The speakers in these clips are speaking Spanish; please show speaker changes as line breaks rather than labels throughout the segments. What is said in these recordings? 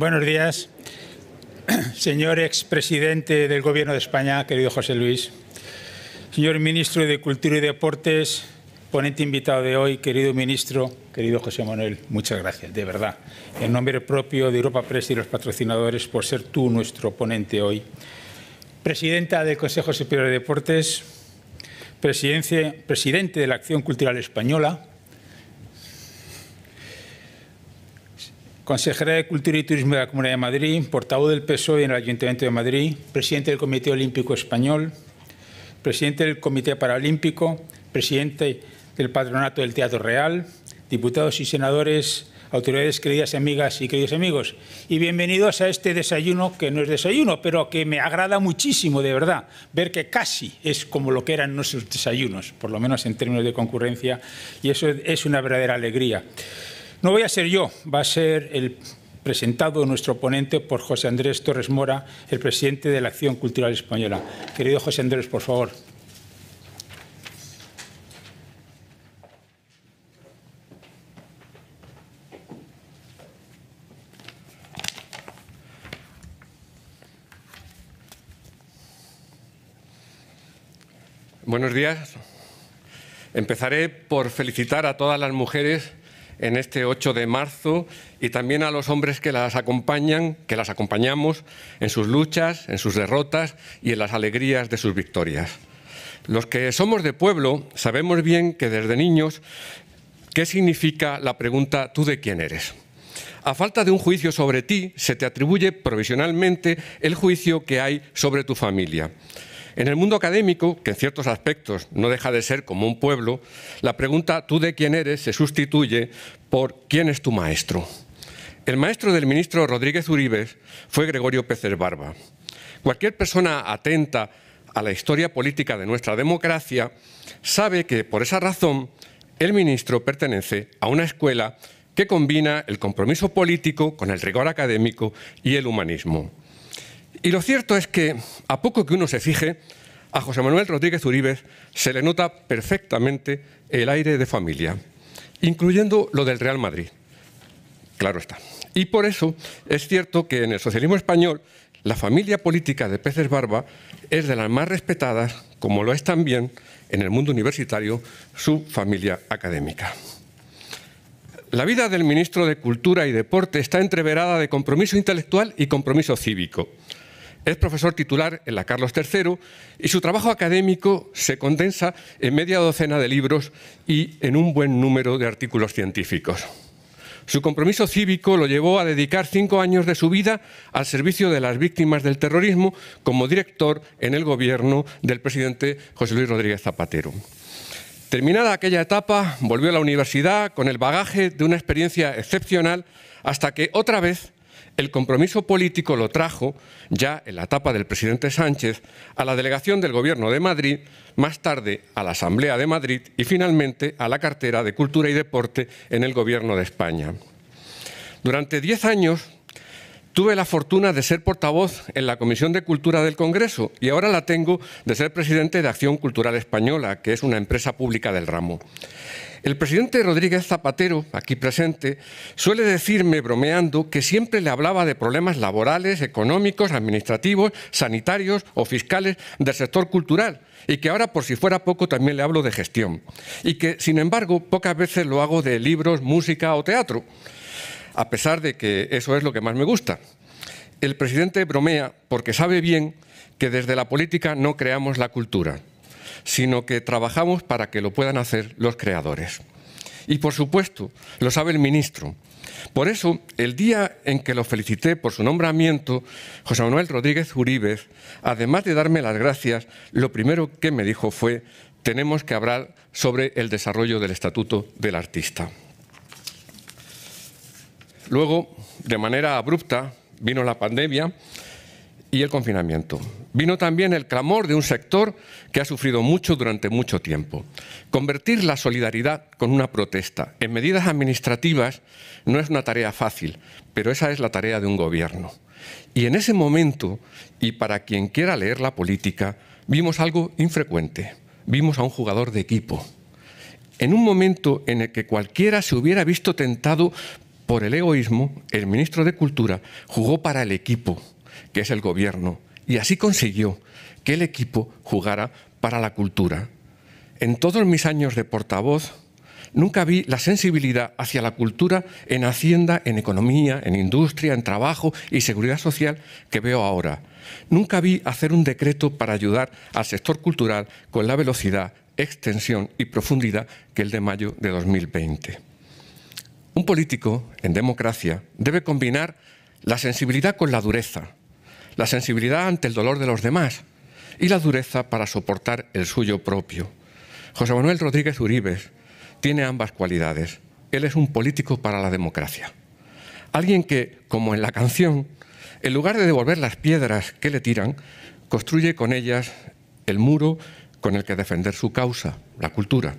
Buenos días, señor expresidente del Gobierno de España, querido José Luis, señor ministro de Cultura y Deportes, ponente invitado de hoy, querido ministro, querido José Manuel, muchas gracias, de verdad. En nombre propio de Europa Press y los patrocinadores, por ser tú nuestro ponente hoy. Presidenta del Consejo Superior de Deportes, presidente de la Acción Cultural Española, consejera de Cultura y Turismo de la Comunidad de Madrid, portavoz del PSOE en el Ayuntamiento de Madrid, presidente del Comité Olímpico Español, presidente del Comité Paralímpico, presidente del Patronato del Teatro Real, diputados y senadores, autoridades queridas amigas y queridos amigos. Y bienvenidos a este desayuno, que no es desayuno, pero que me agrada muchísimo, de verdad, ver que casi es como lo que eran nuestros desayunos, por lo menos en términos de concurrencia, y eso es una verdadera alegría. No voy a ser yo, va a ser el presentado nuestro ponente por José Andrés Torres Mora, el presidente de la Acción Cultural Española. Querido José Andrés, por favor.
Buenos días. Empezaré por felicitar a todas las mujeres en este 8 de marzo y también a los hombres que las acompañan, que las acompañamos en sus luchas, en sus derrotas y en las alegrías de sus victorias. Los que somos de pueblo sabemos bien que desde niños, ¿qué significa la pregunta tú de quién eres? A falta de un juicio sobre ti, se te atribuye provisionalmente el juicio que hay sobre tu familia. En el mundo académico, que en ciertos aspectos no deja de ser como un pueblo, la pregunta ¿tú de quién eres? se sustituye por ¿quién es tu maestro? El maestro del ministro Rodríguez Uribe fue Gregorio Pérez Barba. Cualquier persona atenta a la historia política de nuestra democracia sabe que por esa razón el ministro pertenece a una escuela que combina el compromiso político con el rigor académico y el humanismo. Y lo cierto es que, a poco que uno se fije, a José Manuel Rodríguez Uribe se le nota perfectamente el aire de familia, incluyendo lo del Real Madrid. Claro está. Y por eso es cierto que en el socialismo español la familia política de Peces Barba es de las más respetadas, como lo es también en el mundo universitario su familia académica. La vida del ministro de Cultura y Deporte está entreverada de compromiso intelectual y compromiso cívico. Es profesor titular en la Carlos III y su trabajo académico se condensa en media docena de libros y en un buen número de artículos científicos. Su compromiso cívico lo llevó a dedicar cinco años de su vida al servicio de las víctimas del terrorismo como director en el gobierno del presidente José Luis Rodríguez Zapatero. Terminada aquella etapa, volvió a la universidad con el bagaje de una experiencia excepcional hasta que otra vez el compromiso político lo trajo, ya en la etapa del presidente Sánchez, a la delegación del Gobierno de Madrid, más tarde a la Asamblea de Madrid y finalmente a la cartera de Cultura y Deporte en el Gobierno de España. Durante diez años tuve la fortuna de ser portavoz en la Comisión de Cultura del Congreso y ahora la tengo de ser presidente de Acción Cultural Española, que es una empresa pública del ramo. El presidente Rodríguez Zapatero, aquí presente, suele decirme bromeando que siempre le hablaba de problemas laborales, económicos, administrativos, sanitarios o fiscales del sector cultural y que ahora por si fuera poco también le hablo de gestión y que sin embargo pocas veces lo hago de libros, música o teatro, a pesar de que eso es lo que más me gusta. El presidente bromea porque sabe bien que desde la política no creamos la cultura sino que trabajamos para que lo puedan hacer los creadores. Y por supuesto, lo sabe el ministro. Por eso, el día en que lo felicité por su nombramiento, José Manuel Rodríguez Uribez, además de darme las gracias, lo primero que me dijo fue, tenemos que hablar sobre el desarrollo del Estatuto del Artista. Luego, de manera abrupta, vino la pandemia y el confinamiento. Vino también el clamor de un sector que ha sufrido mucho durante mucho tiempo. Convertir la solidaridad con una protesta en medidas administrativas no es una tarea fácil, pero esa es la tarea de un gobierno. Y en ese momento, y para quien quiera leer la política, vimos algo infrecuente. Vimos a un jugador de equipo. En un momento en el que cualquiera se hubiera visto tentado por el egoísmo, el ministro de Cultura jugó para el equipo que es el gobierno, y así consiguió que el equipo jugara para la cultura. En todos mis años de portavoz, nunca vi la sensibilidad hacia la cultura en Hacienda, en Economía, en Industria, en Trabajo y Seguridad Social que veo ahora. Nunca vi hacer un decreto para ayudar al sector cultural con la velocidad, extensión y profundidad que el de mayo de 2020. Un político, en democracia, debe combinar la sensibilidad con la dureza, la sensibilidad ante el dolor de los demás y la dureza para soportar el suyo propio. José Manuel Rodríguez Uribes tiene ambas cualidades. Él es un político para la democracia. Alguien que, como en la canción, en lugar de devolver las piedras que le tiran, construye con ellas el muro con el que defender su causa, la cultura.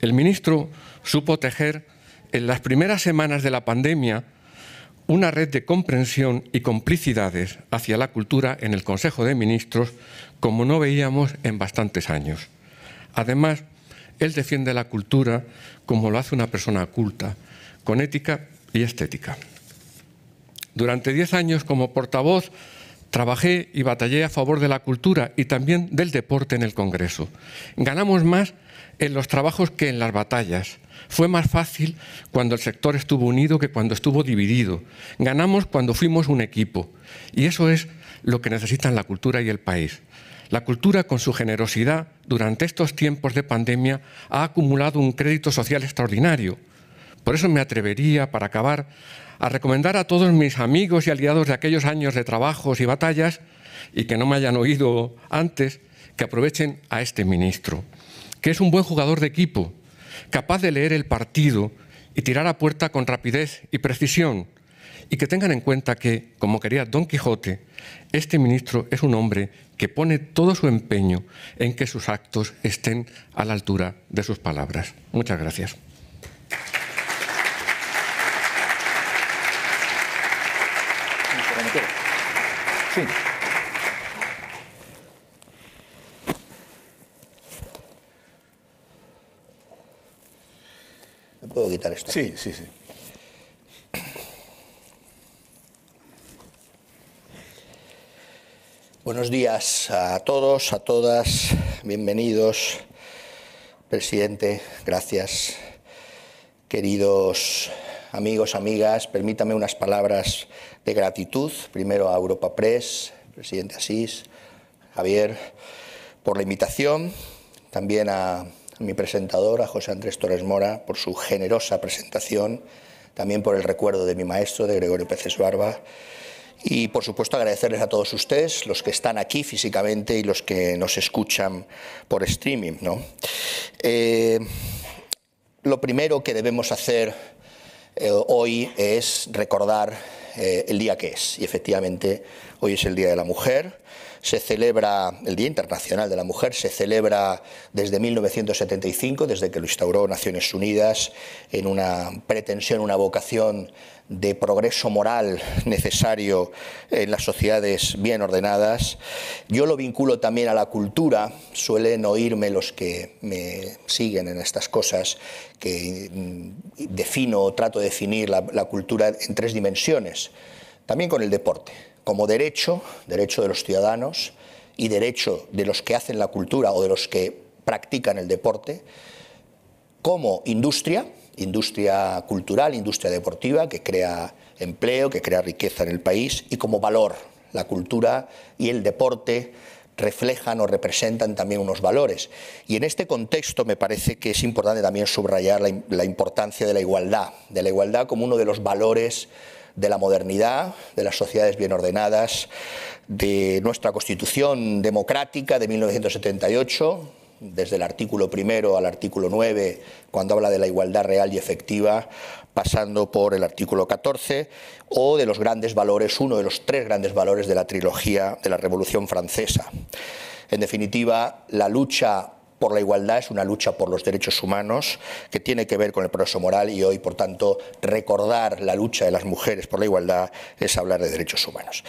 El ministro supo tejer en las primeras semanas de la pandemia una red de comprensión y complicidades hacia la cultura en el Consejo de Ministros como no veíamos en bastantes años. Además, él defiende la cultura como lo hace una persona culta, con ética y estética. Durante diez años como portavoz trabajé y batallé a favor de la cultura y también del deporte en el Congreso. Ganamos más en los trabajos que en las batallas fue más fácil cuando el sector estuvo unido que cuando estuvo dividido. Ganamos cuando fuimos un equipo. Y eso es lo que necesitan la cultura y el país. La cultura, con su generosidad, durante estos tiempos de pandemia, ha acumulado un crédito social extraordinario. Por eso me atrevería, para acabar, a recomendar a todos mis amigos y aliados de aquellos años de trabajos y batallas, y que no me hayan oído antes, que aprovechen a este ministro, que es un buen jugador de equipo, capaz de leer el partido y tirar a puerta con rapidez y precisión. Y que tengan en cuenta que, como quería Don Quijote, este ministro es un hombre que pone todo su empeño en que sus actos estén a la altura de sus palabras. Muchas gracias.
¿Puedo quitar esto? Sí, sí, sí.
Buenos días a todos, a todas, bienvenidos, presidente, gracias, queridos amigos, amigas, permítame unas palabras de gratitud, primero a Europa Press, presidente Asís, Javier, por la invitación, también a mi a José Andrés Torres Mora, por su generosa presentación, también por el recuerdo de mi maestro, de Gregorio Peces Barba, y por supuesto agradecerles a todos ustedes, los que están aquí físicamente y los que nos escuchan por streaming. Eh, lo primero que debemos hacer eh, hoy es recordar eh, el día que es, y efectivamente hoy es el Día de la Mujer se celebra el Día Internacional de la Mujer, se celebra desde 1975, desde que lo instauró Naciones Unidas, en una pretensión, una vocación de progreso moral necesario en las sociedades bien ordenadas. Yo lo vinculo también a la cultura. Suelen oírme los que me siguen en estas cosas, que mm, defino o trato de definir la, la cultura en tres dimensiones. También con el deporte como derecho, derecho de los ciudadanos y derecho de los que hacen la cultura o de los que practican el deporte, como industria, industria cultural, industria deportiva, que crea empleo, que crea riqueza en el país, y como valor. La cultura y el deporte reflejan o representan también unos valores. Y en este contexto me parece que es importante también subrayar la, importancia de la igualdad, de la igualdad como uno de los valores de la modernidad, de las sociedades bien ordenadas, de nuestra Constitución democrática de 1978, desde el artículo primero al artículo 9, cuando habla de la igualdad real y efectiva, pasando por el artículo 14, o de los grandes valores, uno de los tres grandes valores de la trilogía de la Revolución Francesa. En definitiva, la lucha por la igualdad es una lucha por los derechos humanos que tiene que ver con el proceso moral y hoy, por tanto, recordar la lucha de las mujeres por la igualdad es hablar de derechos humanos.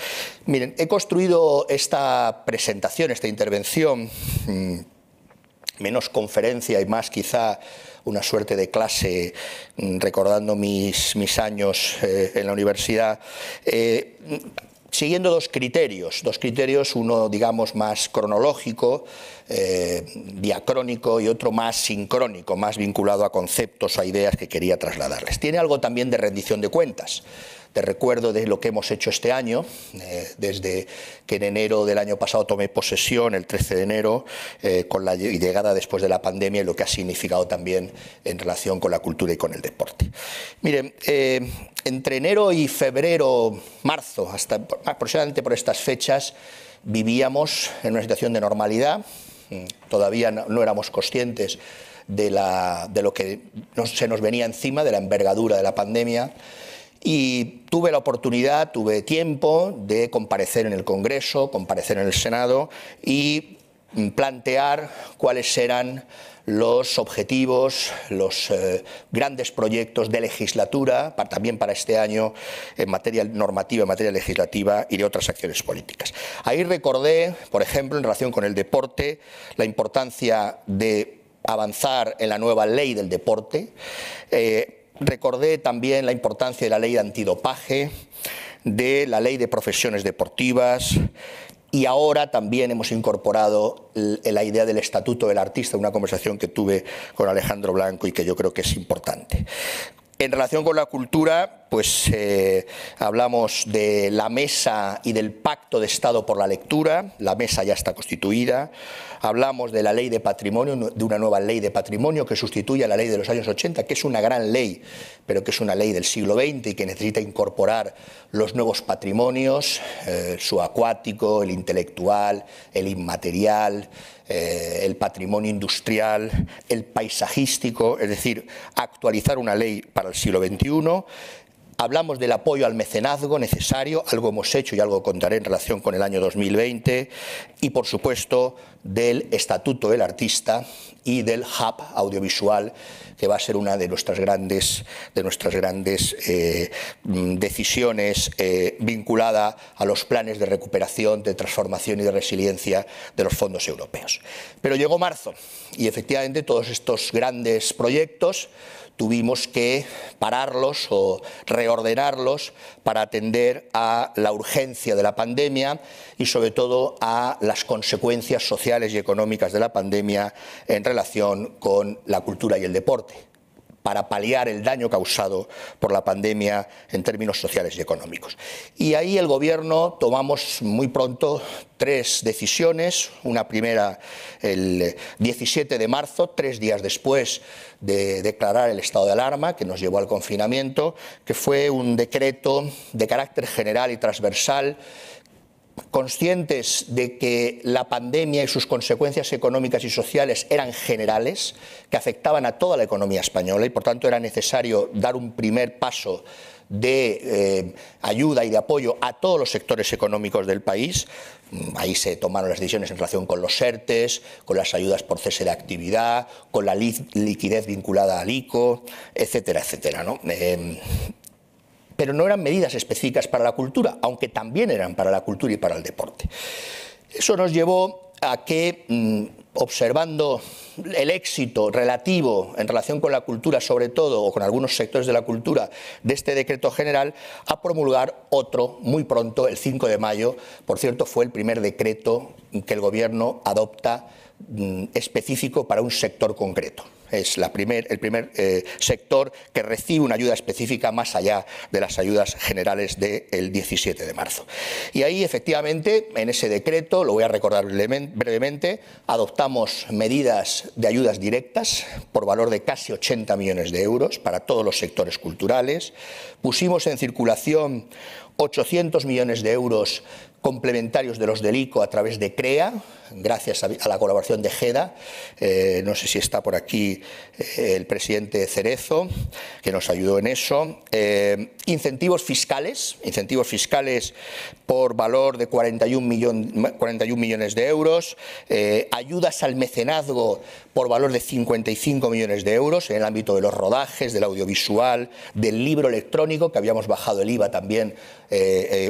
Miren, he construido esta presentación, esta intervención, mm, menos conferencia y más quizá una suerte de clase mm, recordando mis, mis años eh, en la universidad, eh, siguiendo dos criterios, dos criterios, uno digamos más cronológico, eh, diacrónico y otro más sincrónico, más vinculado a conceptos, a ideas que quería trasladarles. Tiene algo también de rendición de cuentas. Te recuerdo de lo que hemos hecho este año, eh, desde que en enero del año pasado tomé posesión, el 13 de enero, eh, con la llegada después de la pandemia y lo que ha significado también en relación con la cultura y con el deporte. Miren, eh, entre enero y febrero, marzo, hasta aproximadamente por estas fechas, vivíamos en una situación de normalidad, mm, todavía no, éramos conscientes de, lo que se nos venía encima, de la envergadura de la pandemia y tuve la oportunidad, tuve tiempo de comparecer en el Congreso, comparecer en el Senado y mm, plantear cuáles eran los objetivos, los eh, grandes proyectos de legislatura, también para este año en materia normativa, en materia legislativa y de otras acciones políticas. Ahí recordé, por ejemplo, en relación con el deporte, la importancia de avanzar en la nueva ley del deporte. Eh, Recordé también la importancia de la ley de antidopaje, de la ley de profesiones deportivas y ahora también hemos incorporado la idea del estatuto del artista, una conversación que tuve con Alejandro Blanco y que yo creo que es importante. En relación con la cultura, pues eh, hablamos de la mesa y del pacto de Estado por la lectura, la mesa ya está constituida, hablamos de la ley de patrimonio, de una nueva ley de patrimonio que sustituye a la ley de los años 80, que es una gran ley, pero que es una ley del siglo XX y que necesita incorporar los nuevos patrimonios, eh, su acuático, el intelectual, el inmaterial, eh, el patrimonio industrial, el paisajístico, es decir, actualizar una ley para el siglo XXI. Hablamos del apoyo al mecenazgo necesario, algo hemos hecho y algo contaré en relación con el año 2020, y por supuesto del Estatuto del Artista y del Hub Audiovisual que va a ser una de nuestras grandes, de nuestras grandes eh, decisiones eh, vinculada a los planes de recuperación, de transformación y de resiliencia de los fondos europeos. Pero llegó marzo y efectivamente todos estos grandes proyectos tuvimos que pararlos o reordenarlos para atender a la urgencia de la pandemia y sobre todo a las consecuencias sociales y económicas de la pandemia en relación con la cultura y el deporte para paliar el daño causado por la pandemia en términos sociales y económicos. Y ahí el Gobierno tomamos muy pronto tres decisiones. Una primera el 17 de marzo, tres días después de declarar el estado de alarma que nos llevó al confinamiento, que fue un decreto de carácter general y transversal conscientes de que la pandemia y sus consecuencias económicas y sociales eran generales, que afectaban a toda la economía española y por tanto era necesario dar un primer paso de eh, ayuda y de apoyo a todos los sectores económicos del país. Mm, ahí se tomaron las decisiones en relación con los ERTES, con las ayudas por cese de actividad, con la liquidez vinculada al ICO, etcétera, etcétera. ¿no? Em, pero no eran medidas específicas para la cultura, aunque también eran para la cultura y para el deporte. Eso nos llevó a que, mm, observando el éxito relativo en relación con la cultura, sobre todo, o con algunos sectores de la cultura, de este decreto general, a promulgar otro muy pronto, el 5 de mayo. Por cierto, fue el primer decreto que el Gobierno adopta Mm, específico para un sector concreto. Es la el primer eh, sector que recibe una ayuda específica más allá de las ayudas generales del 17 de marzo. Y ahí, efectivamente, en ese decreto, lo voy a recordar brevemente, adoptamos medidas de ayudas directas por valor de casi 80 millones de euros para todos los sectores culturales. Pusimos en circulación 800 millones de euros complementarios de los del ICO a través de CREA, gracias a, la colaboración de GEDA. Eh, no sé si está por aquí eh, el presidente Cerezo, que nos ayudó en eso. Eh, incentivos fiscales, incentivos fiscales por valor de 41, millones de euros. ayudas al mecenazgo por valor de 55 millones de euros en el ámbito de los rodajes, del audiovisual, del libro electrónico, que habíamos bajado el IVA también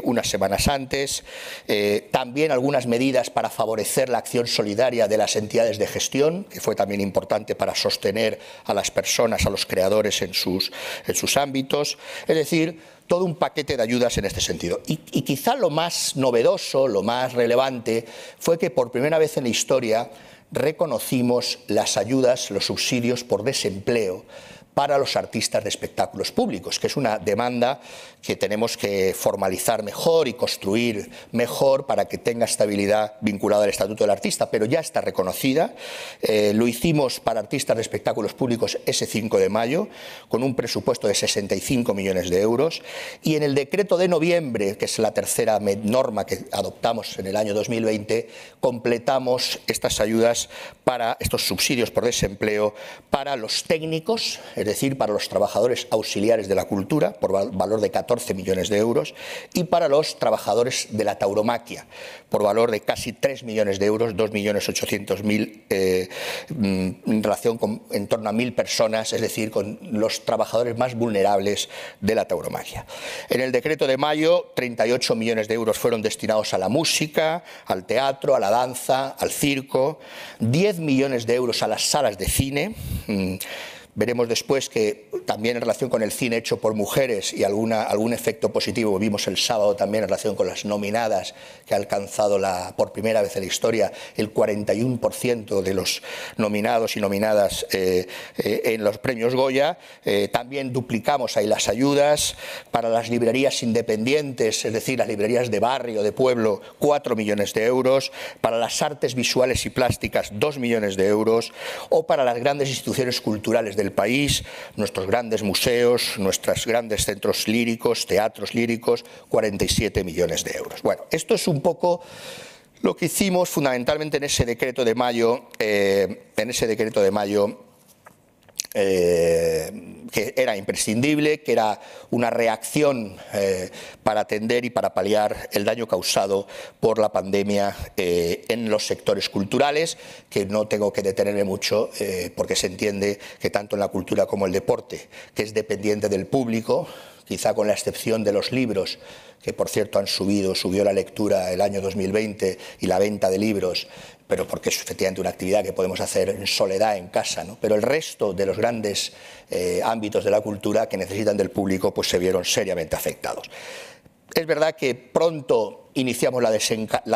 unas semanas antes. Eh, también algunas medidas para favorecer la acción solidaria de las entidades de gestión, que fue también importante para sostener a las personas, a los creadores en sus, ámbitos. Es decir, todo un paquete de ayudas en este sentido. y, quizá lo más novedoso, lo más relevante, fue que por primera vez en la historia reconocimos las ayudas, los subsidios por desempleo para los artistas de espectáculos públicos, que es una demanda que tenemos que formalizar mejor y construir mejor para que tenga estabilidad vinculada al Estatuto del Artista, pero ya está reconocida. Eh, lo hicimos para artistas de espectáculos públicos ese 5 de mayo, con un presupuesto de 65 millones de euros, y en el decreto de noviembre, que es la tercera norma que adoptamos en el año 2020, completamos estas ayudas para estos subsidios por desempleo para los técnicos, es decir, para los trabajadores auxiliares de la cultura, por valor de 14 millones de euros, y para los trabajadores de la tauromaquia, por valor de casi 3 millones de euros, 2.800.000 eh, mm, en relación con en torno a 1.000 personas, es decir, con los trabajadores más vulnerables de la tauromaquia. En el decreto de mayo, 38 millones de euros fueron destinados a la música, al teatro, a la danza, al circo, 10 millones de euros a las salas de cine, mm, Veremos después que también en relación con el cine hecho por mujeres y alguna, algún efecto positivo vimos el sábado también en relación con las nominadas que ha alcanzado la, por primera vez en la historia el 41% de los nominados y nominadas eh, eh, en los premios Goya. Eh, también duplicamos ahí las ayudas para las librerías independientes, es decir, las librerías de barrio, de pueblo, 4 millones de euros, para las artes visuales y plásticas 2 millones de euros o para las grandes instituciones culturales de país, nuestros grandes museos, nuestros grandes centros líricos, teatros líricos, 47 millones de euros. Bueno, esto es un poco lo que hicimos fundamentalmente en ese decreto de mayo, eh, en ese decreto de mayo eh, que era imprescindible, que era una reacción eh, para atender y para paliar el daño causado por la pandemia eh, en los sectores culturales, que no tengo que detenerme mucho porque se entiende que tanto en la cultura como el deporte, que es dependiente del público, quizá con la excepción de los libros, que por cierto han subido, subió la lectura el año 2020 y la venta de libros pero porque es efectivamente una actividad que podemos hacer en soledad en casa, ¿no? pero el resto de los grandes eh, ámbitos de la cultura que necesitan del público pues se vieron seriamente afectados. Es verdad que pronto iniciamos la,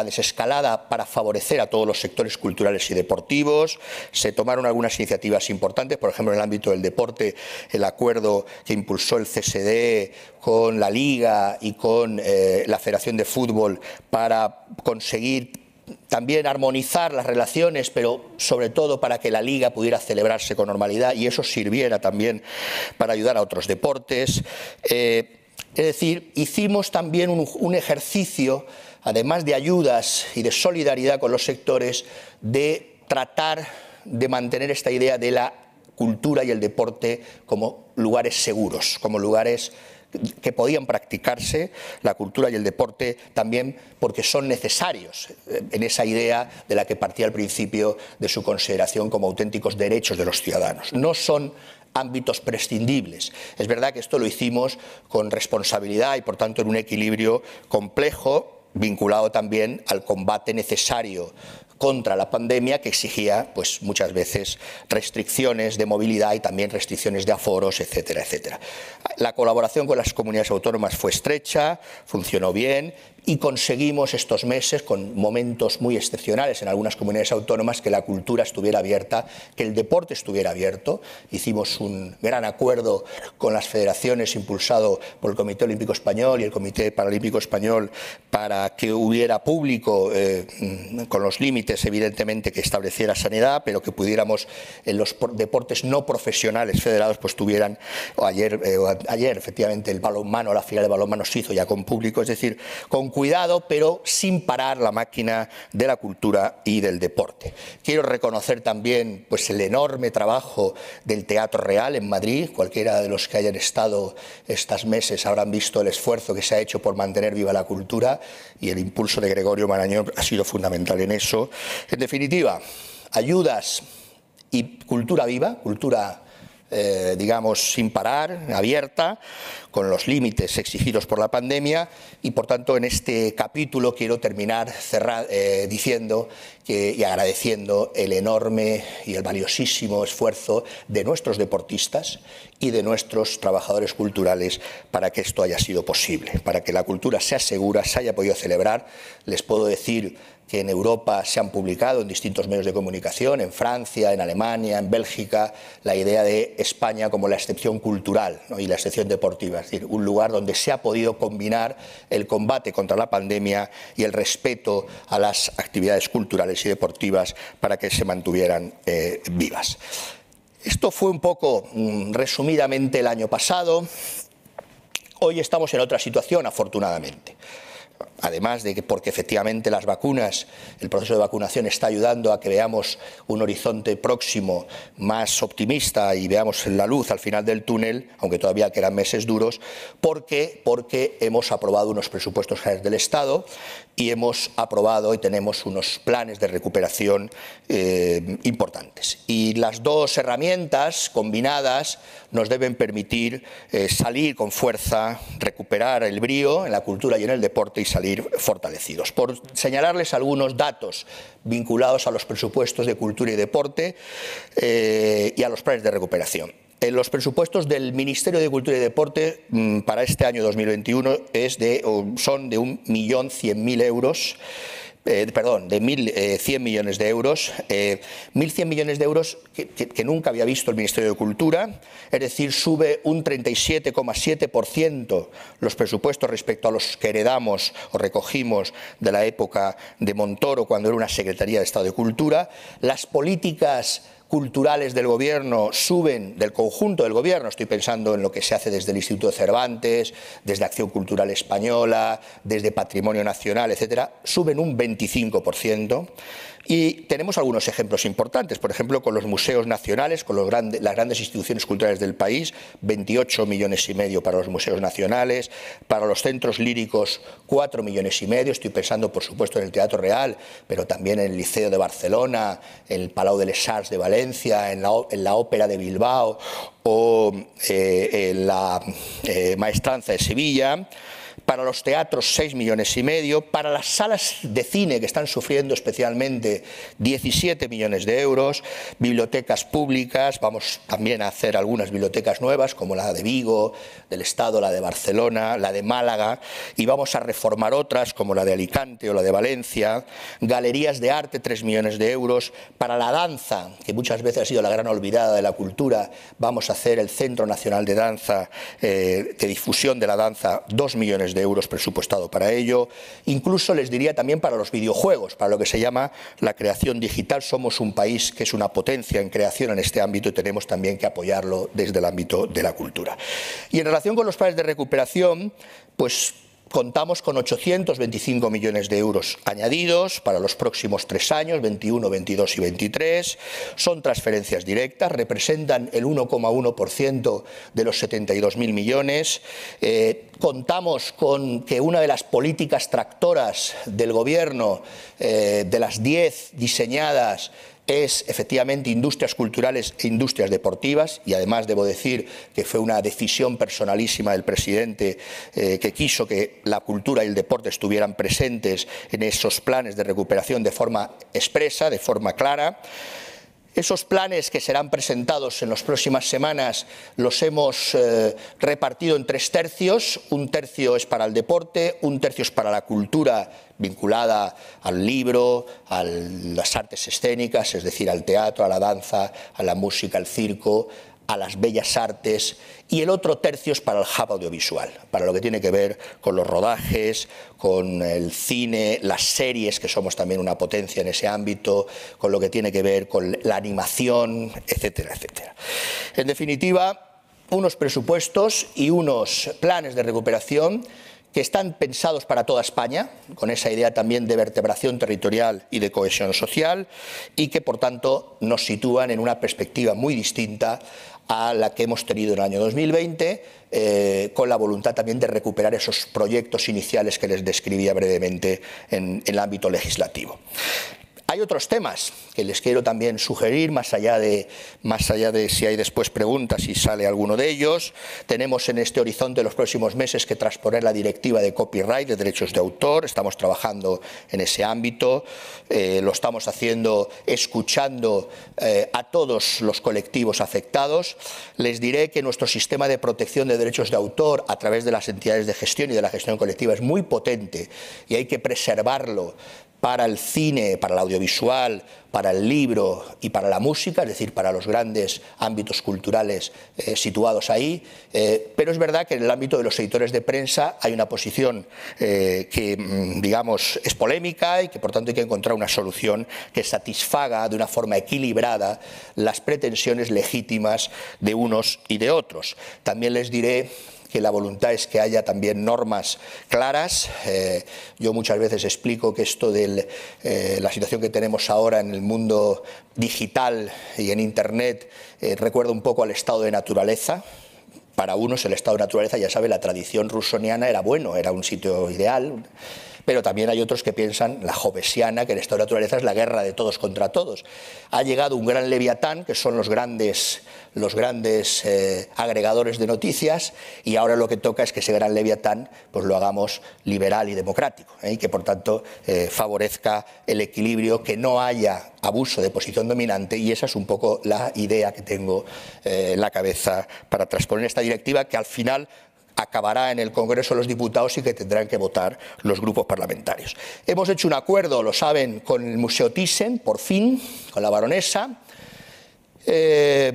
desescalada para favorecer a todos los sectores culturales y deportivos. Se tomaron algunas iniciativas importantes, por ejemplo, en el ámbito del deporte, el acuerdo que impulsó el CSD con la Liga y con eh, la Federación de Fútbol para conseguir también armonizar las relaciones, pero sobre todo para que la liga pudiera celebrarse con normalidad y eso sirviera también para ayudar a otros deportes. Eh, es decir, hicimos también un, un ejercicio, además de ayudas y de solidaridad con los sectores, de tratar de mantener esta idea de la cultura y el deporte como lugares seguros, como lugares que podían practicarse la cultura y el deporte también porque son necesarios eh, en esa idea de la que partía al principio de su consideración como auténticos derechos de los ciudadanos. No son ámbitos prescindibles. Es verdad que esto lo hicimos con responsabilidad y por tanto en un equilibrio complejo vinculado también al combate necesario contra la pandemia que exigía pues, muchas veces restricciones de movilidad y también restricciones de aforos, etcétera, etcétera. La colaboración con las comunidades autónomas fue estrecha, funcionó bien y conseguimos estos meses, con momentos muy excepcionales en algunas comunidades autónomas, que la cultura estuviera abierta, que el deporte estuviera abierto. Hicimos un gran acuerdo con las federaciones impulsado por el Comité Olímpico Español y el Comité Paralímpico Español para que hubiera público eh, con los límites evidentemente que estableciera sanidad, pero que pudiéramos en los deportes no profesionales federados pues tuvieran, ayer, eh, ayer efectivamente el balonmano, la fila de balonmano se hizo ya con público, es decir, con cuidado pero sin parar la máquina de la cultura y del deporte. Quiero reconocer también pues el enorme trabajo del Teatro Real en Madrid, cualquiera de los que hayan estado estos meses habrán visto el esfuerzo que se ha hecho por mantener viva la cultura y el impulso de Gregorio Marañón ha sido fundamental en eso. En definitiva, ayudas y cultura viva, cultura eh, digamos, sin parar, abierta, con los límites exigidos por la pandemia y, por tanto, en este capítulo quiero terminar eh, diciendo y agradeciendo el enorme y el valiosísimo esfuerzo de nuestros deportistas y de nuestros trabajadores culturales para que esto haya sido posible, para que la cultura sea segura, se haya podido celebrar. Les puedo decir que en Europa se han publicado en distintos medios de comunicación, en Francia, en Alemania, en Bélgica, la idea de España como la excepción cultural y la excepción deportiva, es decir, un lugar donde se ha podido combinar el combate contra la pandemia y el respeto a las actividades culturales y deportivas para que se mantuvieran eh, vivas. Esto fue un poco mm, resumidamente el año pasado. Hoy estamos en otra situación, afortunadamente además de que porque efectivamente las vacunas, el proceso de vacunación está ayudando a que veamos un horizonte próximo más optimista y veamos la luz al final del túnel, aunque todavía quedan meses duros, porque porque hemos aprobado unos presupuestos del Estado y hemos aprobado y tenemos unos planes de recuperación eh, importantes. Y las dos herramientas combinadas nos deben permitir eh, salir con fuerza, recuperar el brío en la cultura y en el deporte salir fortalecidos. Por señalarles algunos datos vinculados a los presupuestos de cultura y deporte eh, y a los planes de recuperación. En los presupuestos del Ministerio de Cultura y Deporte mm, para este año 2021 es de, son de 1.100.000 euros eh, perdón, de 1.100 eh, millones de euros, 1.100 eh, millones de euros que, que, nunca había visto el Ministerio de Cultura, es decir, sube un 37,7% los presupuestos respecto a los que heredamos o recogimos de la época de Montoro, cuando era una Secretaría de Estado de Cultura. Las políticas culturales del gobierno suben del conjunto del gobierno. Estoy pensando en lo que se hace desde el Instituto Cervantes, desde Acción Cultural Española, desde Patrimonio Nacional, etcétera, suben un 25%. Y tenemos algunos ejemplos importantes, por ejemplo, con los museos nacionales, con las grandes instituciones culturales del país, 28 millones y medio para los museos nacionales, para los centros líricos 4 millones y medio, estoy pensando por supuesto en el Teatro Real, pero también en el Liceo de Barcelona, en el Palau de Les Arts de Valencia, en la, Ópera de Bilbao o eh, en la eh, Maestranza de Sevilla para los teatros 6 millones y medio, para las salas de cine que están sufriendo especialmente 17 millones de euros, bibliotecas públicas, vamos también a hacer algunas bibliotecas nuevas como la de Vigo, del Estado, la de Barcelona, la de Málaga, y vamos a reformar otras como la de Alicante o la de Valencia, galerías de arte 3 millones de euros, para la danza, que muchas veces ha sido la gran olvidada de la cultura, vamos a hacer el Centro Nacional de Danza, eh, de difusión de la danza, 2 millones de euros presupuestado para ello. Incluso les diría también para los videojuegos, para lo que se llama la creación digital. Somos un país que es una potencia en creación en este ámbito y tenemos también que apoyarlo desde el ámbito de la cultura. Y en relación con los planes de recuperación, pues contamos con 825 millones de euros añadidos para los próximos tres años, 21, 22 y 23. Son transferencias directas, representan el 1,1% de los 72.000 millones. Eh, contamos con que una de las políticas tractoras del Gobierno, eh, de las 10 diseñadas, es efectivamente industrias culturales e industrias deportivas y además debo decir que fue una decisión personalísima del presidente eh, que quiso que la cultura y el deporte estuvieran presentes en esos planes de recuperación de forma expresa, de forma clara. Esos planes que serán presentados en las próximas semanas los hemos eh, repartido en tres tercios. Un tercio es para el deporte, un tercio es para la cultura vinculada al libro, a las artes escénicas, es decir, al teatro, a la danza, a la música, al circo, a las bellas artes y el otro tercio es para el hub audiovisual, para lo que tiene que ver con los rodajes, con el cine, las series, que somos también una potencia en ese ámbito, con lo que tiene que ver con la animación, etcétera, etcétera. En definitiva, unos presupuestos y unos planes de recuperación que están pensados para toda España, con esa idea también de vertebración territorial y de cohesión social, y que por tanto nos sitúan en una perspectiva muy distinta a la que hemos tenido en el año 2020, eh, con la voluntad también de recuperar esos proyectos iniciales que les describía brevemente en el ámbito legislativo. Hay otros temas que les quiero también sugerir, más allá, de, más allá de si hay después preguntas, si sale alguno de ellos. Tenemos en este horizonte los próximos meses que transponer la directiva de copyright, de derechos de autor. Estamos trabajando en ese ámbito. Eh, lo estamos haciendo escuchando eh, a todos los colectivos afectados. Les diré que nuestro sistema de protección de derechos de autor a través de las entidades de gestión y de la gestión colectiva es muy potente y hay que preservarlo para el cine, para el audiovisual, para el libro y para la música, es decir, para los grandes ámbitos culturales eh, situados ahí. Eh, pero es verdad que en el ámbito de los editores de prensa hay una posición eh, que, mm, digamos, es polémica y que, por tanto, hay que encontrar una solución que satisfaga de una forma equilibrada las pretensiones legítimas de unos y de otros. También les diré que la voluntad es que haya también normas claras. Eh, yo muchas veces explico que esto de eh, la situación que tenemos ahora en el mundo digital y en Internet eh, recuerda un poco al estado de naturaleza para unos el estado de naturaleza, ya sabe, la tradición rusoniana era bueno, era un sitio ideal, pero también hay otros que piensan la jovesiana, que de la naturaleza es la guerra de todos contra todos. Ha llegado un gran leviatán, que son los grandes, los grandes eh, agregadores de noticias, y ahora lo que toca es que ese gran leviatán pues lo hagamos liberal y democrático, ¿eh? y que por tanto eh, favorezca el equilibrio, que no haya abuso de posición dominante, y esa es un poco la idea que tengo en la cabeza para transponer esta directiva, que al final acabará en el Congreso los Diputados y que tendrán que votar los grupos parlamentarios. Hemos hecho un acuerdo, lo saben, con el Museo Thyssen, por fin, con la baronesa. Eh,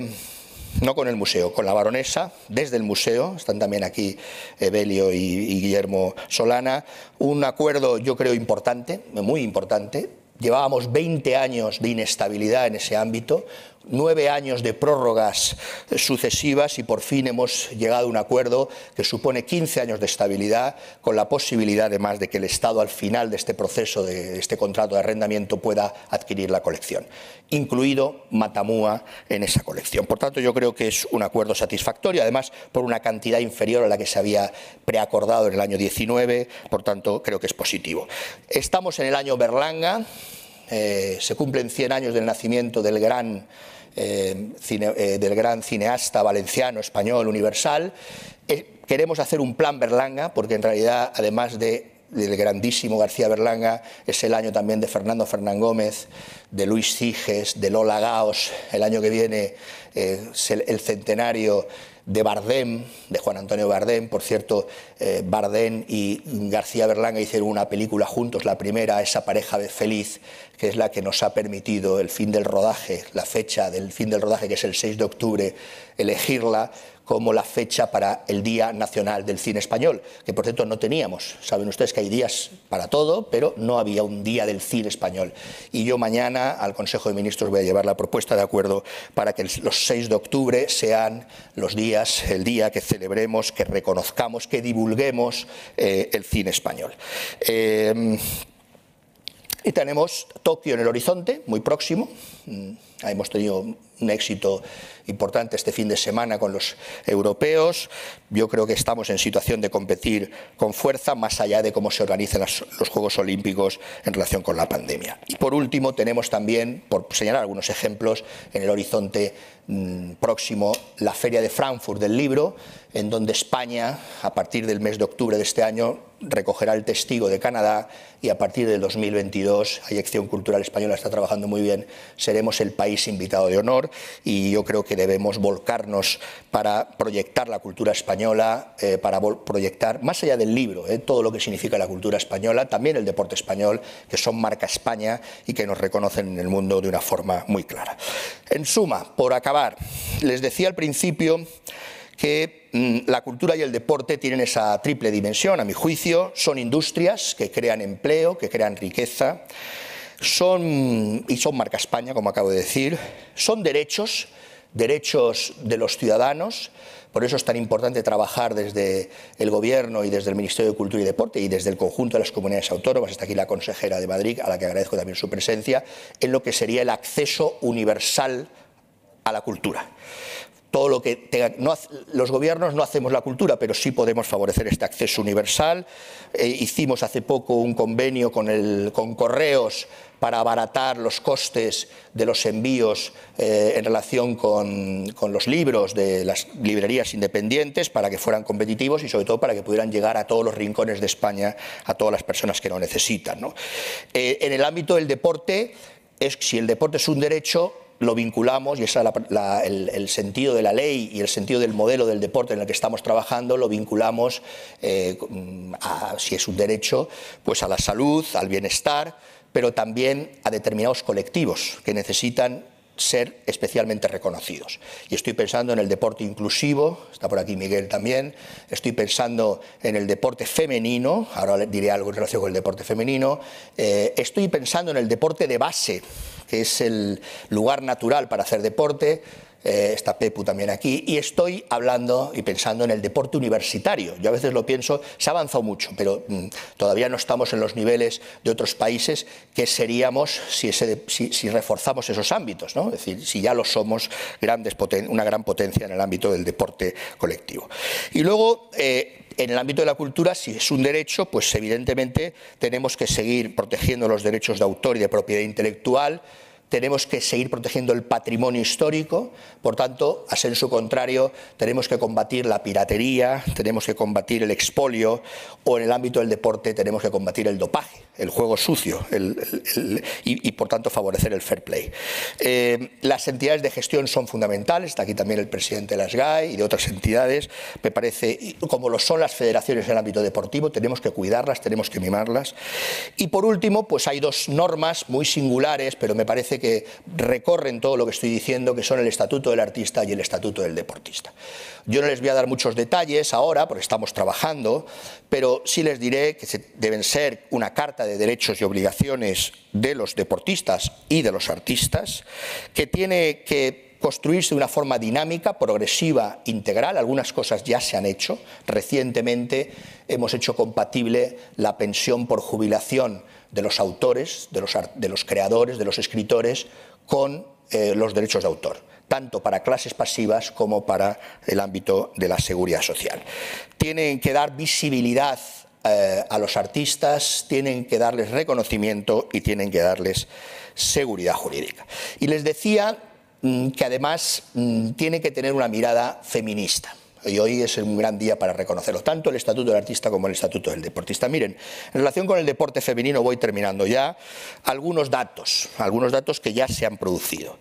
no con el museo, con la baronesa, desde el museo, están también aquí Evelio eh, y, y, Guillermo Solana, un acuerdo yo creo importante, muy importante. Llevábamos 20 años de inestabilidad en ese ámbito, nueve años de prórrogas sucesivas y por fin hemos llegado a un acuerdo que supone 15 años de estabilidad, con la posibilidad además de que el Estado al final de este proceso, de este contrato de arrendamiento, pueda adquirir la colección, incluido Matamúa en esa colección. Por tanto, yo creo que es un acuerdo satisfactorio, además por una cantidad inferior a la que se había preacordado en el año 19, por tanto, creo que es positivo. Estamos en el año Berlanga. Eh, se cumplen 100 años del nacimiento del gran eh, del gran cineasta valenciano, español, universal. Eh, queremos hacer un plan Berlanga, porque en realidad, además de del grandísimo García Berlanga, es el año también de Fernando Fernán Gómez, de Luis Ciges, de Lola Gaos, el año que viene eh, el centenario de Bardem, de Juan Antonio Bardem. Por cierto, eh, Bardem y García Berlanga hicieron una película juntos, la primera, esa pareja de feliz, que es la que nos ha permitido el fin del rodaje, la fecha del fin del rodaje, que es el 6 de octubre, elegirla como la fecha para el Día Nacional del Cine Español, que por cierto no teníamos. Saben ustedes que hay días para todo, pero no había un Día del Cine Español. Y yo mañana al Consejo de Ministros voy a llevar la propuesta de acuerdo para que los 6 de octubre sean los días, el día que celebremos, que reconozcamos, que divulguemos eh, el cine español. Eh, y tenemos Tokio en el horizonte, muy próximo. Mm, hemos tenido un éxito importante este fin de semana con los europeos. Yo creo que estamos en situación de competir con fuerza, más allá de cómo se organizan los Juegos Olímpicos en relación con la pandemia. Y por último, tenemos también, por señalar algunos ejemplos, en el horizonte Mm, próximo la Feria de Frankfurt del libro, en donde España, a partir del mes de octubre de este año, recogerá el testigo de Canadá y a partir del 2022, Ayección Cultural Española está trabajando muy bien, seremos el país invitado de honor y yo creo que debemos volcarnos para proyectar la cultura española, eh, para proyectar, más allá del libro, eh, todo lo que significa la cultura española, también el deporte español, que son marca España y que nos reconocen en el mundo de una forma muy clara. En suma, por acabar les decía al principio que mm, la cultura y el deporte tienen esa triple dimensión, a mi juicio, son industrias que crean empleo, que crean riqueza, son, mm, y son marca España, como acabo de decir, son derechos, derechos de los ciudadanos, por eso es tan importante trabajar desde el Gobierno y desde el Ministerio de Cultura y Deporte y desde el conjunto de las comunidades autónomas, hasta aquí la consejera de Madrid, a la que agradezco también su presencia, en lo que sería el acceso universal a la cultura. Todo lo que los gobiernos no hacemos la cultura, pero sí podemos favorecer este acceso universal. Eh, hicimos hace poco un convenio con, el, con Correos para abaratar los costes de los envíos eh, en relación con, los libros de las librerías independientes para que fueran competitivos y sobre todo para que pudieran llegar a todos los rincones de España, a todas las personas que lo necesitan. Eh, en el ámbito del deporte, es, si el deporte es un derecho, lo vinculamos, y ese es el, sentido de la ley y el sentido del modelo del deporte en el que estamos trabajando, lo vinculamos, eh, a, si es un derecho, pues a la salud, al bienestar, pero también a determinados colectivos que necesitan ser especialmente reconocidos. Y estoy pensando en el deporte inclusivo, está por aquí Miguel también, estoy pensando en el deporte femenino, ahora diré algo en relación con el deporte femenino, eh, estoy pensando en el deporte de base, que es el lugar natural para hacer deporte, esta eh, está Pepu también aquí, y estoy hablando y pensando en el deporte universitario. Yo a veces lo pienso, se ha avanzado mucho, pero mm, todavía no estamos en los niveles de otros países que seríamos si, reforzamos esos ámbitos, ¿no? es decir, si ya lo somos grandes una gran potencia en el ámbito del deporte colectivo. Y luego, eh, en el ámbito de la cultura, si es un derecho, pues evidentemente tenemos que seguir protegiendo los derechos de autor y de propiedad intelectual, tenemos que seguir protegiendo el patrimonio histórico, por tanto, a senso contrario, tenemos que combatir la piratería, tenemos que combatir el expolio o en el ámbito del deporte tenemos que combatir el dopaje, el juego sucio y, por tanto, favorecer el fair play. Eh, las entidades de gestión son fundamentales, está aquí también el presidente de las GAE y de otras entidades, me parece, como lo son las federaciones en el ámbito deportivo, tenemos que cuidarlas, tenemos que mimarlas. Y por último, pues hay dos normas muy singulares, pero me parece que recorren todo lo que estoy diciendo, que son el Estatuto del Artista y el Estatuto del Deportista. Yo no les voy a dar muchos detalles ahora, porque estamos trabajando, pero sí les diré que deben ser una carta de derechos y obligaciones de los deportistas y de los artistas, que tiene que construirse de una forma dinámica, progresiva, integral. Algunas cosas ya se han hecho. Recientemente hemos hecho compatible la pensión por jubilación de los autores, de los, creadores, de los escritores, con eh, los derechos de autor, tanto para clases pasivas como para el ámbito de la seguridad social. Tienen que dar visibilidad eh, a los artistas, tienen que darles reconocimiento y tienen que darles seguridad jurídica. Y les decía mm, que además mm, tiene que tener una mirada feminista y hoy es un gran día para reconocerlo, tanto el Estatuto del Artista como el Estatuto del Deportista. Miren, en relación con el deporte femenino voy terminando ya, algunos datos, algunos datos que ya se han producido.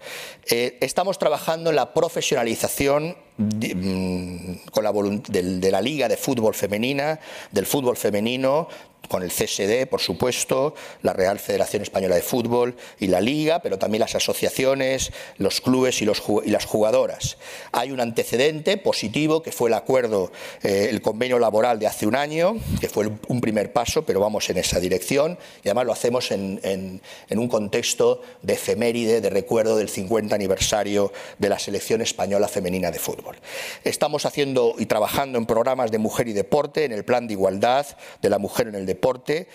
Eh, estamos trabajando en la profesionalización Mm, con la de la Liga de Fútbol Femenina, del fútbol femenino, con el CSD, por supuesto, la Real Federación Española de Fútbol y la Liga, pero también las asociaciones, los clubes y, los, y las jugadoras. Hay un antecedente positivo que fue el acuerdo, eh, el convenio laboral de hace un año, que fue un primer paso, pero vamos en esa dirección y además lo hacemos en, en, en un contexto de efeméride, de recuerdo del 50 aniversario de la selección española femenina de fútbol. Estamos haciendo y trabajando en programas de mujer y deporte, en el plan de igualdad de la mujer en el deporte,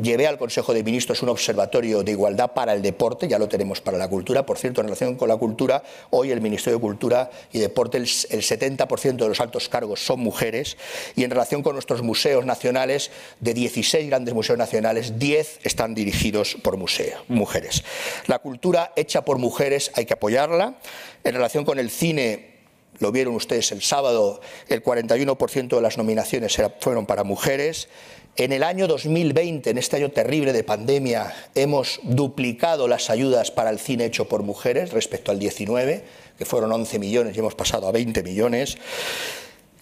llevé al Consejo de Ministros un observatorio de igualdad para el deporte, ya lo tenemos para la cultura. Por cierto, en relación con la cultura, hoy el Ministerio de Cultura y Deporte, el, 70% de los altos cargos son mujeres. Y en relación con nuestros museos nacionales, de 16 grandes museos nacionales, 10 están dirigidos por mujeres. La cultura hecha por mujeres hay que apoyarla. En relación con el cine, lo vieron ustedes el sábado, el 41% de las nominaciones fueron para mujeres. En el año 2020, en este año terrible de pandemia, hemos duplicado las ayudas para el cine hecho por mujeres respecto al 19, que fueron 11 millones y hemos pasado a 20 millones.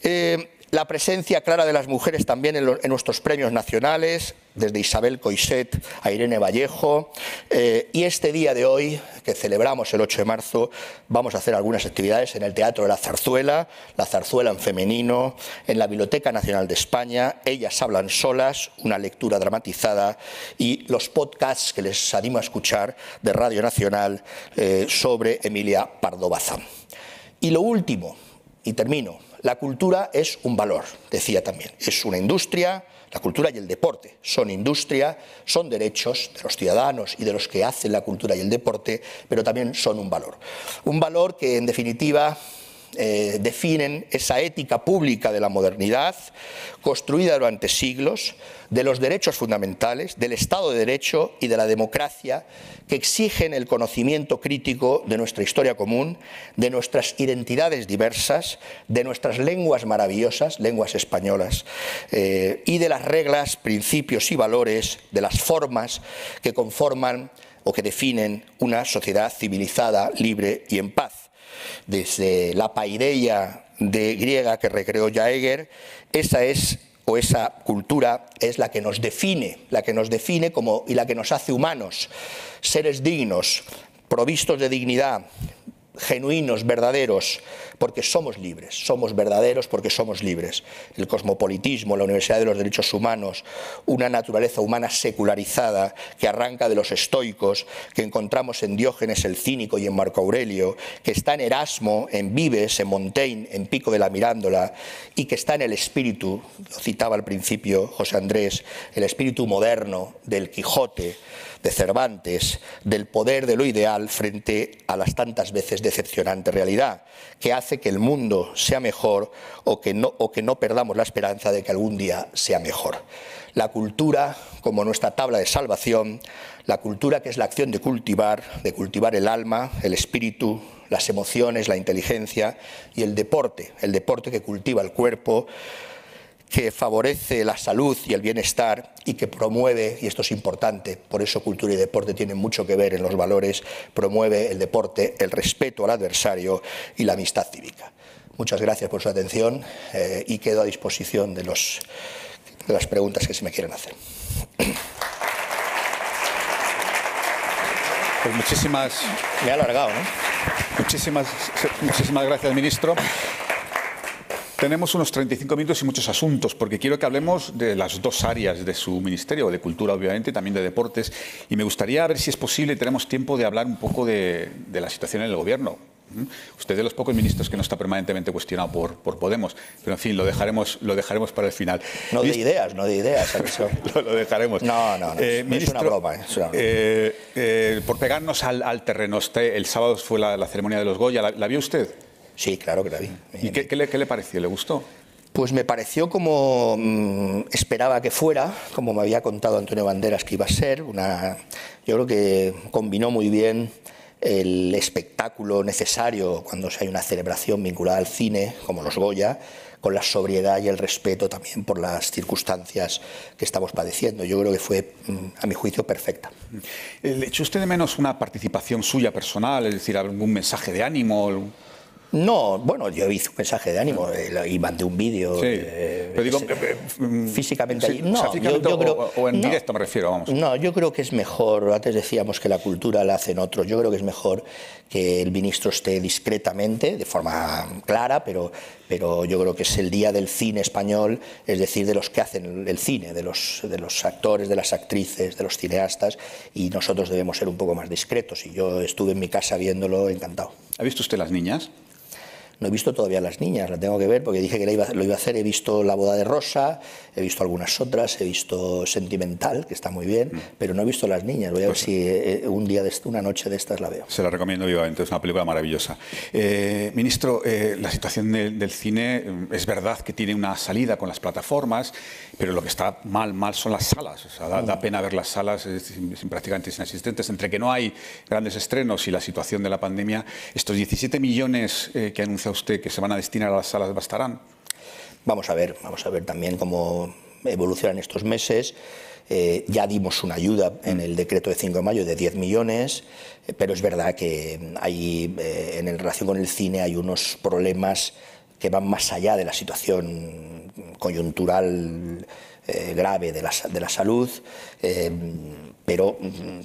Eh, la presencia clara de las mujeres también en, nuestros premios nacionales, desde Isabel Coiset a Irene Vallejo. Eh, y este día de hoy, que celebramos el 8 de marzo, vamos a hacer algunas actividades en el Teatro de la Zarzuela, la Zarzuela en femenino, en la Biblioteca Nacional de España, Ellas hablan solas, una lectura dramatizada y los podcasts que les animo a escuchar de Radio Nacional eh, sobre Emilia Pardo Bazán. Y lo último, y termino, la cultura es un valor, decía también. Es una industria, la cultura y el deporte son industria, son derechos de los ciudadanos y de los que hacen la cultura y el deporte, pero también son un valor. Un valor que, en definitiva, eh, definen esa ética pública de la modernidad construida durante siglos, de los derechos fundamentales, del Estado de Derecho y de la democracia que exigen el conocimiento crítico de nuestra historia común, de nuestras identidades diversas, de nuestras lenguas maravillosas, lenguas españolas, eh, y de las reglas, principios y valores, de las formas que conforman o que definen una sociedad civilizada, libre y en paz desde la paideia de griega que recreó Jaeger, esa es o esa cultura es la que nos define, la que nos define como y la que nos hace humanos, seres dignos, provistos de dignidad, genuinos, verdaderos, porque somos libres, somos verdaderos porque somos libres. El cosmopolitismo, la Universidad de los Derechos Humanos, una naturaleza humana secularizada que arranca de los estoicos, que encontramos en Diógenes el Cínico y en Marco Aurelio, que está en Erasmo, en Vives, en Montaigne, en Pico de la Mirándola, y que está en el espíritu, lo citaba al principio José Andrés, el espíritu moderno del Quijote, de Cervantes, del poder de lo ideal frente a las tantas veces decepcionante realidad, que hace que el mundo sea mejor o que no, o que no perdamos la esperanza de que algún día sea mejor. La cultura, como nuestra tabla de salvación, la cultura que es la acción de cultivar, de cultivar el alma, el espíritu, las emociones, la inteligencia y el deporte, el deporte que cultiva el cuerpo, que favorece la salud y el bienestar y que promueve, y esto es importante, por eso cultura y deporte tienen mucho que ver en los valores, promueve el deporte, el respeto al adversario y la amistad cívica. Muchas gracias por su atención eh, y quedo a disposición de, los, de las preguntas que se me quieran hacer.
Pues muchísimas... Me ha alargado, Muchísimas, muchísimas gracias, ministro. Tenemos unos 35 minutos y muchos asuntos, porque quiero que hablemos de las dos áreas de su ministerio, de cultura obviamente, también de deportes, y me gustaría ver si es posible, tenemos tiempo de hablar un poco de, la situación en el gobierno. ¿Mm? Usted es de los pocos ministros que no está permanentemente cuestionado por, por Podemos, pero en fin, lo dejaremos, lo dejaremos para el final.
No de ideas, no de ideas.
lo, lo, dejaremos. No, no, no, eh, es una broma. Eh, eh, por pegarnos al, terreno, el sábado fue la, ceremonia de los Goya, la vio usted? Sí, claro que la vi. ¿Y qué, le, pareció? ¿Le gustó? Pues me pareció
como mm, esperaba que fuera, como me había contado Antonio Banderas que iba a ser. Una, yo creo que combinó muy bien el espectáculo necesario cuando hay una celebración vinculada al cine, como los Goya, con la sobriedad y el respeto también por las circunstancias que estamos padeciendo. Yo
creo que fue, mm, a mi juicio, perfecta. ¿Le echó usted de menos una participación suya personal, es decir, algún mensaje de ánimo? No, bueno, yo hice un mensaje de ánimo eh, y mandé un vídeo. Sí, digo, físicamente No, o, yo, en directo me refiero, vamos.
No, yo creo que es mejor, antes decíamos que la cultura la hacen otros, yo creo que es mejor que el ministro esté discretamente, de forma clara, pero, pero yo creo que es el día del cine español, es decir, de los que hacen el cine, de los, de los actores, de las actrices, de los cineastas, y nosotros debemos ser un poco más discretos. Y yo estuve en mi casa viéndolo encantado. ¿Ha visto usted las niñas? No he visto todavía las niñas, la tengo que ver porque dije que lo iba a hacer. He visto La boda de Rosa, he visto algunas otras, he visto Sentimental, que está muy bien, mm. pero no he visto las niñas. Voy a ver pues si eh, eh, un día, de, una noche de estas la veo.
Se la recomiendo vivamente, es una película maravillosa. Eh, ministro, la situación del cine mm, es verdad que tiene una salida con las plataformas pero lo que está mal, mal son las salas. da, pena ver las salas sin, sin, prácticamente inexistentes. Entre que no hay grandes estrenos y la situación de la pandemia, estos 17 millones eh, que anuncia usted que se van a destinar a las salas bastarán. Vamos a ver, vamos a ver
también cómo evolucionan estos meses. Eh, ya dimos una ayuda en mm. el decreto de 5 de mayo de 10 millones, eh, pero es verdad que hay, en relación con el cine hay unos problemas que van más allá de la situación coyuntural eh, grave de la, de la salud. Eh, pero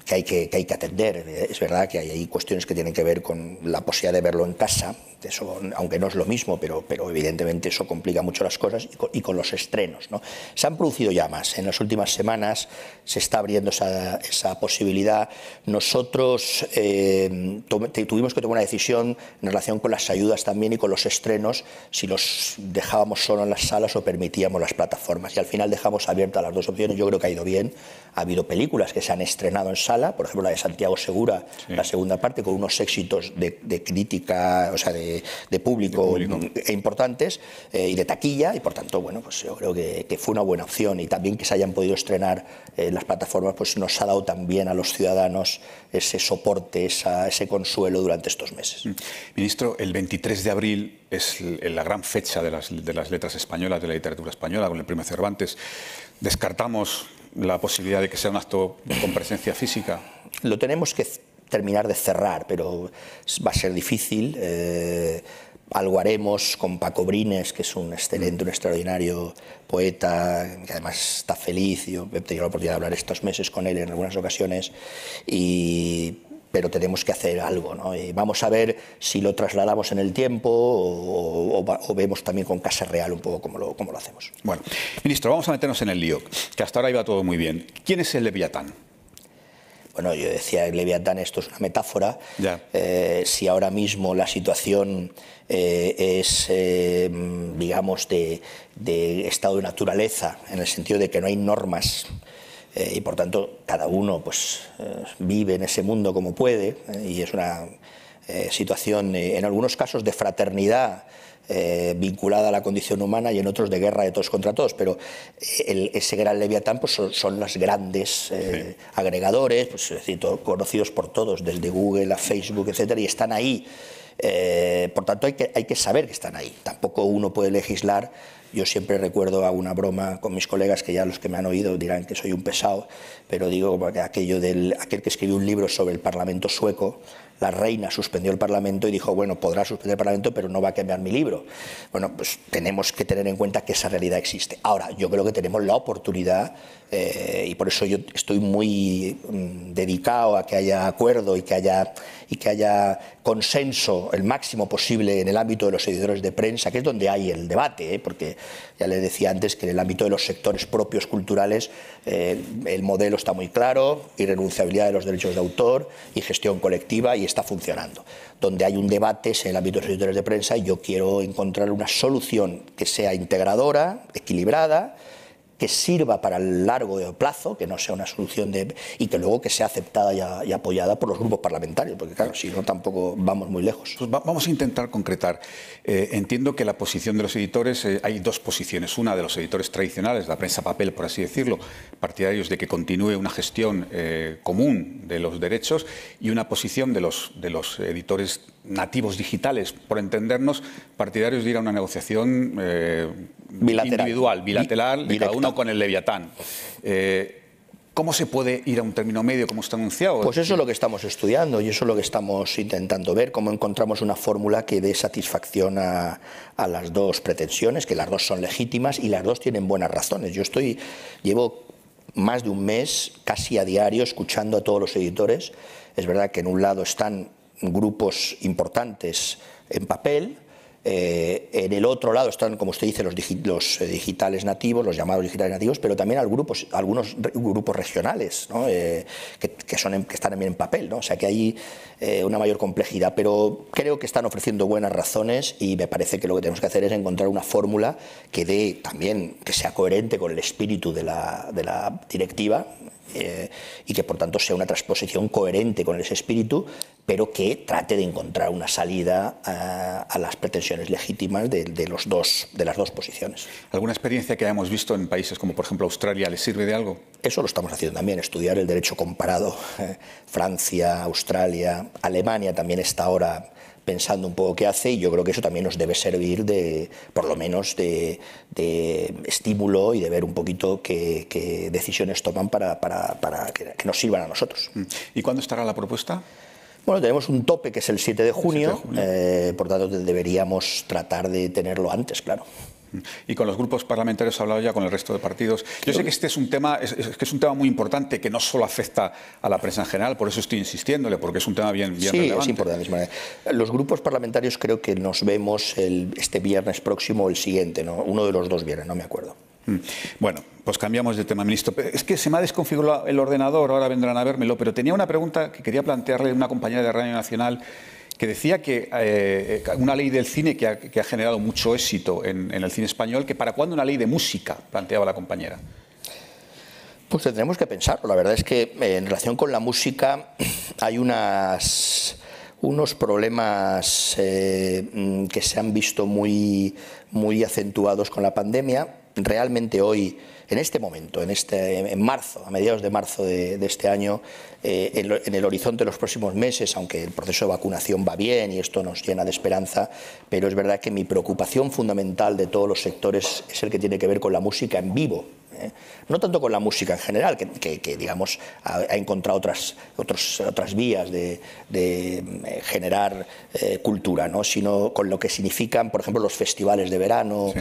que hay que, hay que atender. Es verdad que hay, cuestiones que tienen que ver con la posibilidad de verlo en casa, eso, aunque no es lo mismo, pero, pero evidentemente eso complica mucho las cosas y con, los estrenos. ¿no? Se han producido llamas En las últimas semanas se está abriendo esa, posibilidad. Nosotros eh, tuvimos que tomar una decisión en relación con las ayudas también y con los estrenos, si los dejábamos solo en las salas o permitíamos las plataformas. Y al final dejamos abiertas las dos opciones. Yo creo que ha ido bien. Ha habido películas que se han estrenado en sala, por ejemplo la de Santiago Segura, la segunda parte, con unos éxitos de, crítica, o sea, de, público, E importantes eh, y de taquilla, y por tanto, bueno, pues yo creo que, fue una buena opción y también que se hayan podido estrenar en eh, las plataformas, pues nos ha dado también a
los ciudadanos ese soporte, ese consuelo durante estos meses. Mm. Ministro, el 23 de abril es la gran fecha de las, letras españolas, de la literatura española, con el primer Cervantes. Descartamos la posibilidad de que sea un acto con presencia física? Lo tenemos que terminar de cerrar, pero va a ser difícil.
Eh, algo haremos con Paco Brines, que es un excelente, un extraordinario poeta, que además está feliz. Yo he tenido la oportunidad de hablar estos meses con él en algunas ocasiones y pero tenemos que hacer algo. ¿no? Y vamos a ver si lo trasladamos en el tiempo o, vemos también con Casa Real un poco cómo lo, hacemos.
Bueno, ministro, vamos a meternos en el lío, que hasta ahora iba todo muy bien. ¿Quién es el Leviatán? Bueno, yo decía, el Leviatán, esto es una metáfora. Eh, si ahora mismo la
situación eh, es, eh, digamos, de estado de naturaleza, en el sentido de que no hay normas eh, y por tanto, cada uno pues, eh, vive en ese mundo como puede eh, y es una situación, en algunos casos, de fraternidad. vinculada a la condición humana y en otros de guerra de todos contra todos, pero ese gran leviatán pues, son, los grandes agregadores, pues, es decir, conocidos por todos, desde Google a Facebook, etcétera, y están ahí. por tanto, hay que saber que están ahí. Tampoco uno puede legislar yo siempre recuerdo, hago una broma con mis colegas, que ya los que me han oído dirán que soy un pesado, pero digo aquello del aquel que escribió un libro sobre el Parlamento sueco, la reina suspendió el Parlamento y dijo, bueno, podrá suspender el Parlamento, pero no va a cambiar mi libro. Bueno, pues tenemos que tener en cuenta que esa realidad existe. Ahora, yo creo que tenemos la oportunidad, eh, y por eso yo estoy muy mm, dedicado a que haya acuerdo y que haya, y que haya consenso el máximo posible en el ámbito de los editores de prensa, que es donde hay el debate, ¿eh? porque ya le decía antes que en el ámbito de los sectores propios culturales eh, el modelo está muy claro, irrenunciabilidad de los derechos de autor y gestión colectiva está funcionando. Donde hay un debate es en el ámbito de los editores de prensa y yo quiero encontrar una solución que sea integradora, equilibrada, que sirva para el largo plazo, que no sea una solución de, y que luego que sea
aceptada y, apoyada por los grupos parlamentarios, porque claro, si no tampoco vamos muy lejos. Pues vamos a intentar concretar. Eh, entiendo que la posición de los editores, eh, hay dos posiciones, una de los editores tradicionales, la prensa papel, por así decirlo, partidarios de que continúe una gestión eh, común de los derechos, y una posición de los, de los editores nativos digitales, por entendernos, partidarios de ir a una negociación eh, bilateral. individual, bilateral, y cada uno con el leviatán. Eh, ¿Cómo se puede ir a un término medio como está anunciado? Pues
eso es lo que estamos estudiando y eso es lo que estamos intentando ver, cómo encontramos una fórmula que dé satisfacción a, las dos pretensiones, que las dos son legítimas y las dos tienen buenas razones. Yo estoy, llevo más de un mes casi a diario escuchando a todos los editores. Es verdad que en un lado están grupos importantes en papel. Eh, en el otro lado están, como usted dice, los, eh, digitales nativos, los llamados digitales nativos, pero también algunos grupos regionales eh, que, están también en papel. O sea que hay una mayor complejidad, pero creo que están ofreciendo buenas razones y me parece que lo que tenemos que hacer es encontrar una fórmula que dé también, que sea coherente con el espíritu de la, directiva, y que por tanto sea una transposición coherente con ese espíritu pero que trate de encontrar una salida eh, a, las pretensiones legítimas de, los dos, de las dos posiciones. ¿Alguna experiencia que hayamos visto en países como por ejemplo Australia les sirve de algo? Eso lo estamos haciendo también, estudiar el derecho comparado. Eh, Francia, Australia, Alemania también está ahora pensando un poco qué hace y yo creo que eso también nos debe servir de, por lo menos, de, estímulo y de ver un poquito qué, decisiones toman para, que nos sirvan a nosotros. Mm. ¿Y cuándo estará la propuesta? Bueno, tenemos un tope que es el 7 de junio, eh, por
tanto deberíamos tratar de tenerlo antes, claro. Y con los grupos parlamentarios he hablado ya con el resto de partidos. Yo sé que este es un tema, que es un tema muy importante que no solo afecta a la prensa en general, por eso estoy insistiéndole, porque es un tema bien, bien sí, es importante. los grupos parlamentarios creo
que nos vemos el, este viernes próximo o el siguiente, ¿no? uno de los dos viernes, no me acuerdo.
Mm. Bueno, pues cambiamos de tema, ministro. Es que se me ha desconfigurado el ordenador, ahora vendrán a vérmelo, pero tenía una pregunta que quería plantearle a una compañera de Radio Nacional que decía que eh, una ley del cine que ha, generado mucho éxito en, el cine español, que para cuándo una ley de música, planteaba la compañera. Pues tendremos que pensarlo. La verdad es que eh, en relación con la
música hay unos problemas eh, mm, que se han visto muy, muy acentuados con la pandemia. Realmente hoy en este momento, en, este, en marzo, a mediados de marzo de, este año, eh, en, el horizonte de los próximos meses, aunque el proceso de vacunación va bien y esto nos llena de esperanza, pero es verdad que mi preocupación fundamental de todos los sectores es el que tiene que ver con la música en vivo, eh, no tanto con la música en general, que, digamos ha, encontrado otras, otros, otras vías de, eh, generar eh, cultura, ¿no? sino con lo que significan, por ejemplo, los festivales de verano.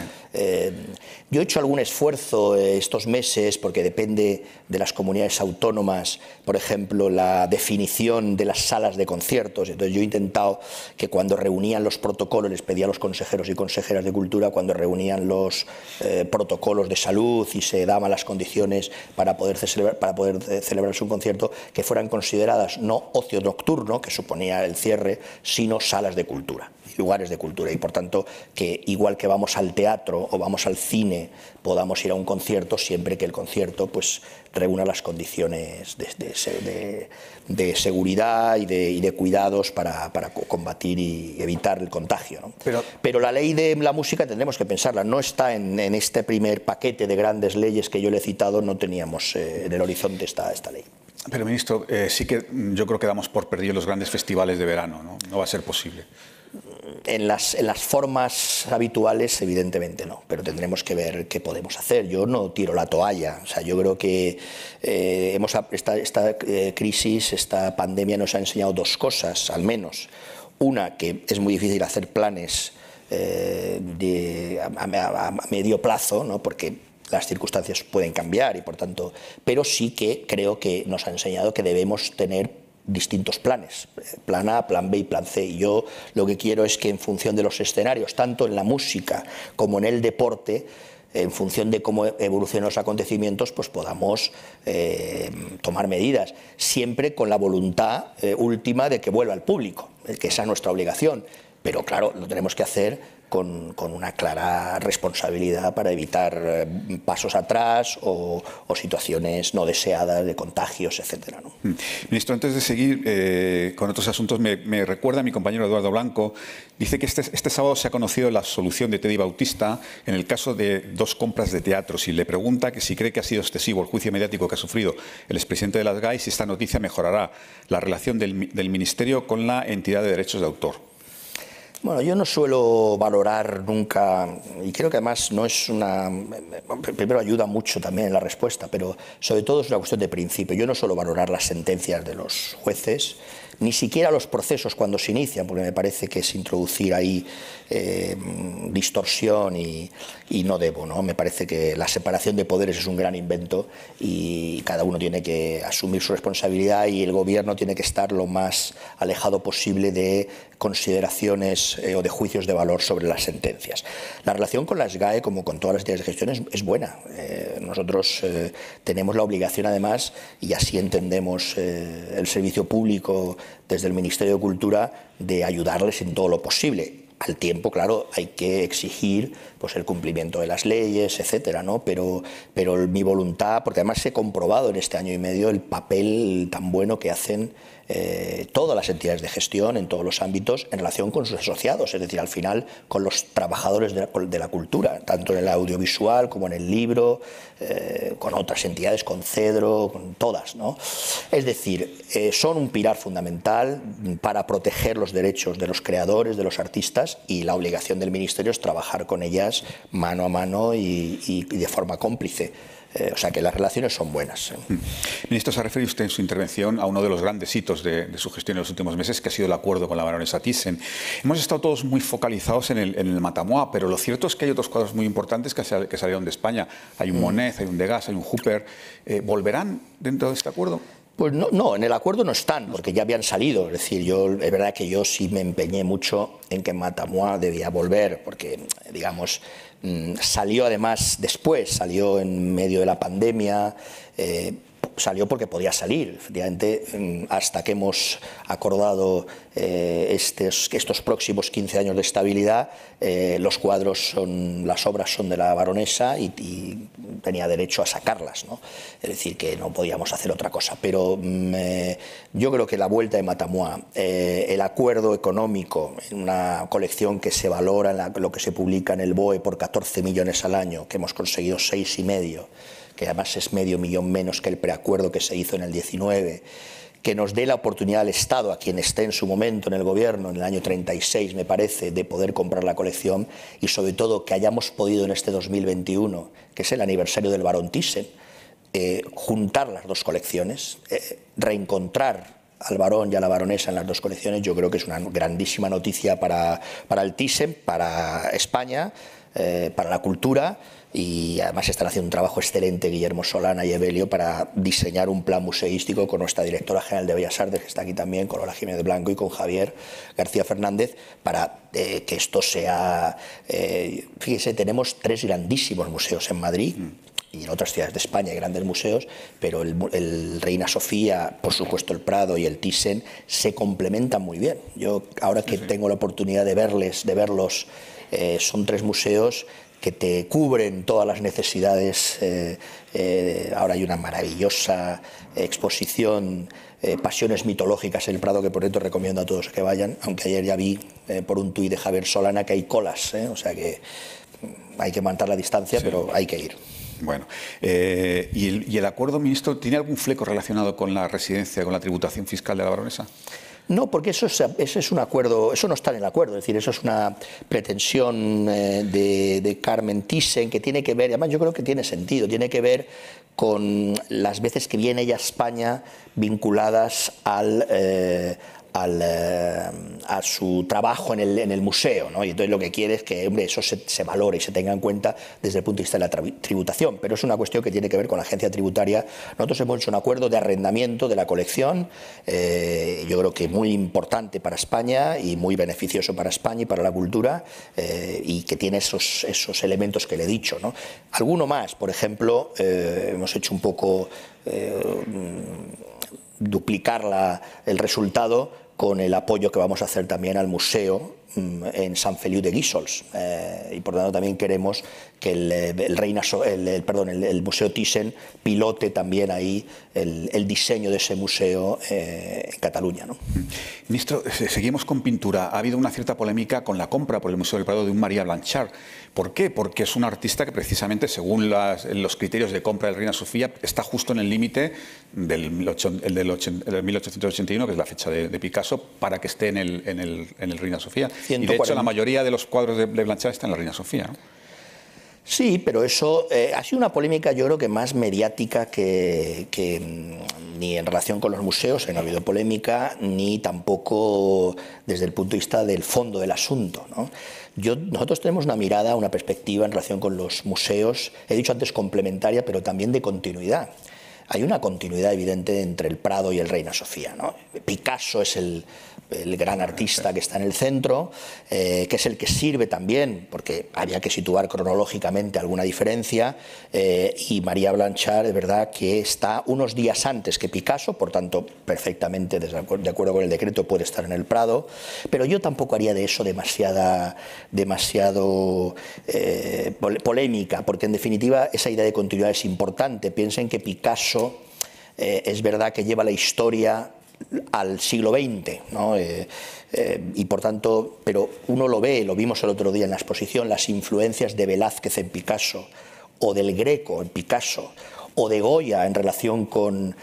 yo he hecho algún esfuerzo estos meses, porque depende de las comunidades autónomas, por ejemplo, la definición de las salas de conciertos. Entonces yo he intentado que cuando reunían los protocolos, les pedía a los consejeros y consejeras de cultura, cuando reunían los protocolos de salud y se las condiciones para poder, para poder eh, celebrarse un concierto, que fueran consideradas no ocio nocturno, que suponía el cierre, sino salas de cultura lugares de cultura y por tanto que igual que vamos al teatro o vamos al cine podamos ir a un concierto siempre que el concierto pues reúna las condiciones de, seguridad y, de, cuidados para, combatir y evitar el contagio. Pero, la ley de la música tendremos que pensarla, no está en, este primer paquete de grandes leyes que yo le he citado, no teníamos eh, en el horizonte esta, esta ley.
Pero, ministro, eh, sí que yo creo que damos por perdido los grandes festivales de verano, ¿no? No va a ser posible en las, en las formas habituales, evidentemente no, pero tendremos que ver qué podemos hacer.
Yo no tiro la toalla, o sea, yo creo que eh, hemos, esta, esta eh, crisis, esta pandemia nos ha enseñado dos cosas, al menos. Una, que es muy difícil hacer planes eh, de, a, medio plazo, ¿no? porque las circunstancias pueden cambiar y por tanto, pero sí que creo que nos ha enseñado que debemos tener distintos planes, plan A, plan B y plan C. Y yo lo que quiero es que en función de los escenarios, tanto en la música como en el deporte, en función de cómo evolucionan los acontecimientos, pues podamos eh, tomar medidas, siempre con la voluntad eh, última de que vuelva al público, eh, que esa es nuestra obligación. Pero claro, lo tenemos que hacer con, una clara responsabilidad para evitar eh, pasos atrás o, situaciones no deseadas de contagios, etc. Mm.
Ministro, antes de seguir eh, con otros asuntos, me, recuerda mi compañero Eduardo Blanco, dice que este, este, sábado se ha conocido la solución de Teddy Bautista en el caso de dos compras de teatros y le pregunta que si cree que ha sido excesivo el juicio mediático que ha sufrido el expresidente de las GAI, si esta noticia mejorará la relación del Ministerio con la entidad de derechos de autor.
Bueno, yo no suelo valorar nunca, y creo que además no es una. Primero ayuda mucho también la respuesta, pero sobre todo es una cuestión de principio. Yo no suelo valorar las sentencias de los jueces ni siquiera los procesos cuando se inician, porque me parece que es introducir ahí eh, distorsión y, no debo. ¿no? Me parece que la separación de poderes es un gran invento y cada uno tiene que asumir su responsabilidad y el gobierno tiene que estar lo más alejado posible de consideraciones eh, o de juicios de valor sobre las sentencias. La relación con las GAE, como con todas las entidades de gestión, es, buena. Eh, nosotros tenemos la obligación, además, y así entendemos el servicio público, desde el Ministerio de Cultura de ayudarles en todo lo posible. Al tiempo, claro, hay que exigir pues, el cumplimiento de las leyes, etcétera, ¿no? Pero, pero mi voluntad, porque además he comprobado en este año y medio el papel tan bueno que hacen eh, todas las entidades de gestión en todos los ámbitos en relación con sus asociados, es decir, al final con los trabajadores de la, cultura, tanto en el audiovisual como en el libro, eh, con otras entidades, con Cedro, con todas. Es decir, eh, son un pilar fundamental para proteger los derechos de los creadores, de los artistas y la obligación del Ministerio es trabajar con ellas mano a mano y de forma
cómplice. Eh, o sea que las relaciones son buenas. ¿eh? Mm. Ministro, se ha referido usted en su intervención a uno de los grandes hitos de, su gestión en los últimos meses, que ha sido el acuerdo con la baronesa Thyssen. Hemos estado todos muy focalizados en el, en pero lo cierto es que hay otros cuadros muy importantes que, que salieron de España. Hay un mm. Monet, hay un Degas, hay un Hooper. Eh, ¿Volverán dentro de este acuerdo? Pues no, no, en el
acuerdo no están, porque ya habían salido. Es decir, yo, es verdad que yo sí me empeñé mucho en que Matamua debía volver, porque, digamos, Mm, salió además después, salió en medio de la pandemia. Eh, salió porque podía salir. Mm, hasta que hemos acordado eh, estos, próximos 15 años de estabilidad, eh, los cuadros son, las obras son de la baronesa y, tenía derecho a sacarlas. Es decir, que no podíamos hacer otra cosa. Pero mm, eh, yo creo que la vuelta de Matamoa, el acuerdo económico, una colección que se valora en lo que se publica en el BOE por 14 millones al año, que hemos conseguido seis y medio que además es medio millón menos que el preacuerdo que se hizo en el 19, que nos dé la oportunidad al Estado, a quien esté en su momento en el Gobierno, en el año 36 me parece, de poder comprar la colección y sobre todo que hayamos podido en este 2021, que es el aniversario del Barón Thyssen, eh, juntar las dos colecciones, eh, reencontrar al varón y a la baronesa en las dos colecciones, yo creo que es una grandísima noticia para, para el Thyssen, para España, eh, para la cultura y además están haciendo un trabajo excelente Guillermo Solana y Evelio para diseñar un plan museístico con nuestra directora general de Bellas Artes, que está aquí también, con Lola Jiménez Blanco y con Javier García Fernández, para eh, que esto sea... Eh, fíjese, tenemos tres grandísimos museos en Madrid. y en otras ciudades de España hay grandes museos, pero el, Reina Sofía, por supuesto el Prado y el Thyssen se complementan muy bien. Yo ahora que tengo la oportunidad de verles, de verlos eh, son tres museos que te cubren todas las necesidades. Eh, eh, ahora hay una maravillosa exposición, Pasiones Mitológicas en el Prado, que por esto recomiendo a todos que vayan, aunque ayer ya vi por un tuit de Javier Solana que hay colas, o sea que hay que mantener la distancia, pero hay que ir.
Bueno, ¿y ¿y el acuerdo, ministro, tiene algún fleco relacionado con la residencia, con la tributación fiscal de la baronesa?
No, porque eso es, es un acuerdo, eso no está en el acuerdo, es decir, eso es una pretensión eh, de, Carmen Thyssen que tiene que ver, además yo creo que tiene sentido, tiene que ver con las veces que viene ella a España vinculadas al, eh, eh, a su trabajo en el, museo. Y entonces lo que quiere es que eso se, valore y se tenga en cuenta desde el punto de vista de la tributación. Pero es una cuestión que tiene que ver con la agencia tributaria. Nosotros hemos hecho un acuerdo de arrendamiento de la colección, eh, yo creo que muy importante para España y muy beneficioso para España y para la cultura, eh, y que tiene esos, elementos que le he dicho. Alguno más, por ejemplo, hemos hecho un poco duplicar el resultado con el apoyo que vamos a hacer también al museo mm, en San Feliu de Guisols eh, y por tanto también queremos que el, eh, Reina el, perdón,
el, Museo Thyssen pilote también ahí el, diseño de ese museo eh, en Cataluña. ¿no? Ministro, seguimos con pintura. Ha habido una cierta polémica con la compra por el Museo del Prado de un María Blanchard. ¿Por qué? Porque es un artista que precisamente según los criterios de compra del Reina Sofía está justo en el límite del, 1881, que es la fecha de, Picasso, para que esté en el, Reina Sofía. Y de hecho la mayoría de los cuadros de, de Blanchard están en la Reina Sofía.
Sí, pero eso eh, ha sido una polémica yo creo que más mediática que, mm, ni en relación con los museos, eh, no ha habido polémica, ni tampoco desde el punto de vista del fondo del asunto. ¿no? nosotros tenemos una mirada, una perspectiva en relación con los museos, he dicho antes complementaria, pero también de continuidad. Hay una continuidad evidente entre el Prado y el Reina Sofía. ¿no? Picasso es el, el gran artista que está en el centro, eh, que es el que sirve también, porque había que situar cronológicamente alguna diferencia, eh, y María Blanchard, es verdad, que está unos días antes que Picasso, por tanto, perfectamente de acuerdo con el decreto puede estar en el Prado, pero yo tampoco haría de eso demasiada, demasiado eh, polémica, porque en definitiva esa idea de continuidad es importante. Piensen que Picasso... es verdad que lleva la historia al siglo XX, ¿no? Eh, eh, y por tanto, pero uno lo ve, lo vimos el otro día en la exposición, las influencias de Velázquez en Picasso, o del Greco en Picasso, o de Goya en relación con,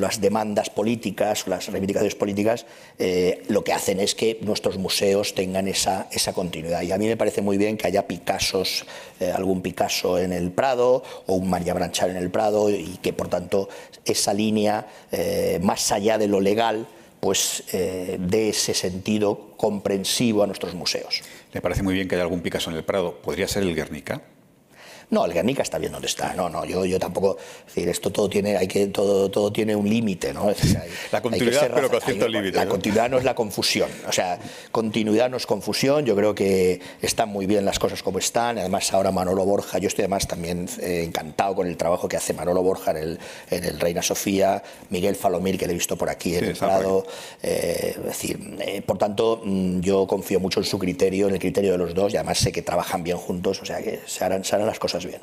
las demandas políticas, las reivindicaciones políticas, eh, lo que hacen es que nuestros museos tengan esa, continuidad. Y a mí me parece muy bien que haya Picassos, eh, algún Picasso en el Prado o un María Branchal en el Prado y que, por tanto, esa línea, eh, más allá de lo legal, pues ese sentido comprensivo a nuestros museos. Me parece muy bien que haya algún Picasso en el Prado. ¿Podría ser el Guernica? No, el está bien donde está. No, no, yo, yo tampoco. decir, esto todo tiene, hay que, todo, todo tiene un límite, ¿no? la continuidad, pero con cierto límite. La ¿no? continuidad no es la confusión. O sea, continuidad no es confusión. Yo creo que están muy bien las cosas como están. Además, ahora Manolo Borja, yo estoy además también eh, encantado con el trabajo que hace Manolo Borja en el, en Reina Sofía, Miguel Falomir, que le he visto por aquí en el Prado. Eh, es decir, eh, por tanto, mm, yo confío mucho en su criterio, en el criterio
de los dos, y además sé que trabajan bien juntos, o sea que se harán, se harán las cosas bien.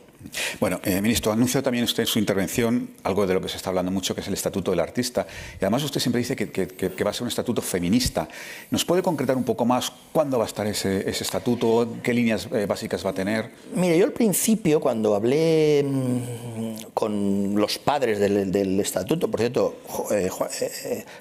Bueno, eh, ministro, anunció también usted en su intervención algo de lo que se está hablando mucho, que es el Estatuto del Artista. Y además usted siempre dice que, va a ser un estatuto feminista. ¿Nos puede concretar un poco más cuándo va a estar ese, estatuto? ¿Qué líneas eh, básicas va a tener?
Mire, yo al principio, cuando hablé mm, con los padres del, estatuto, por cierto, eh,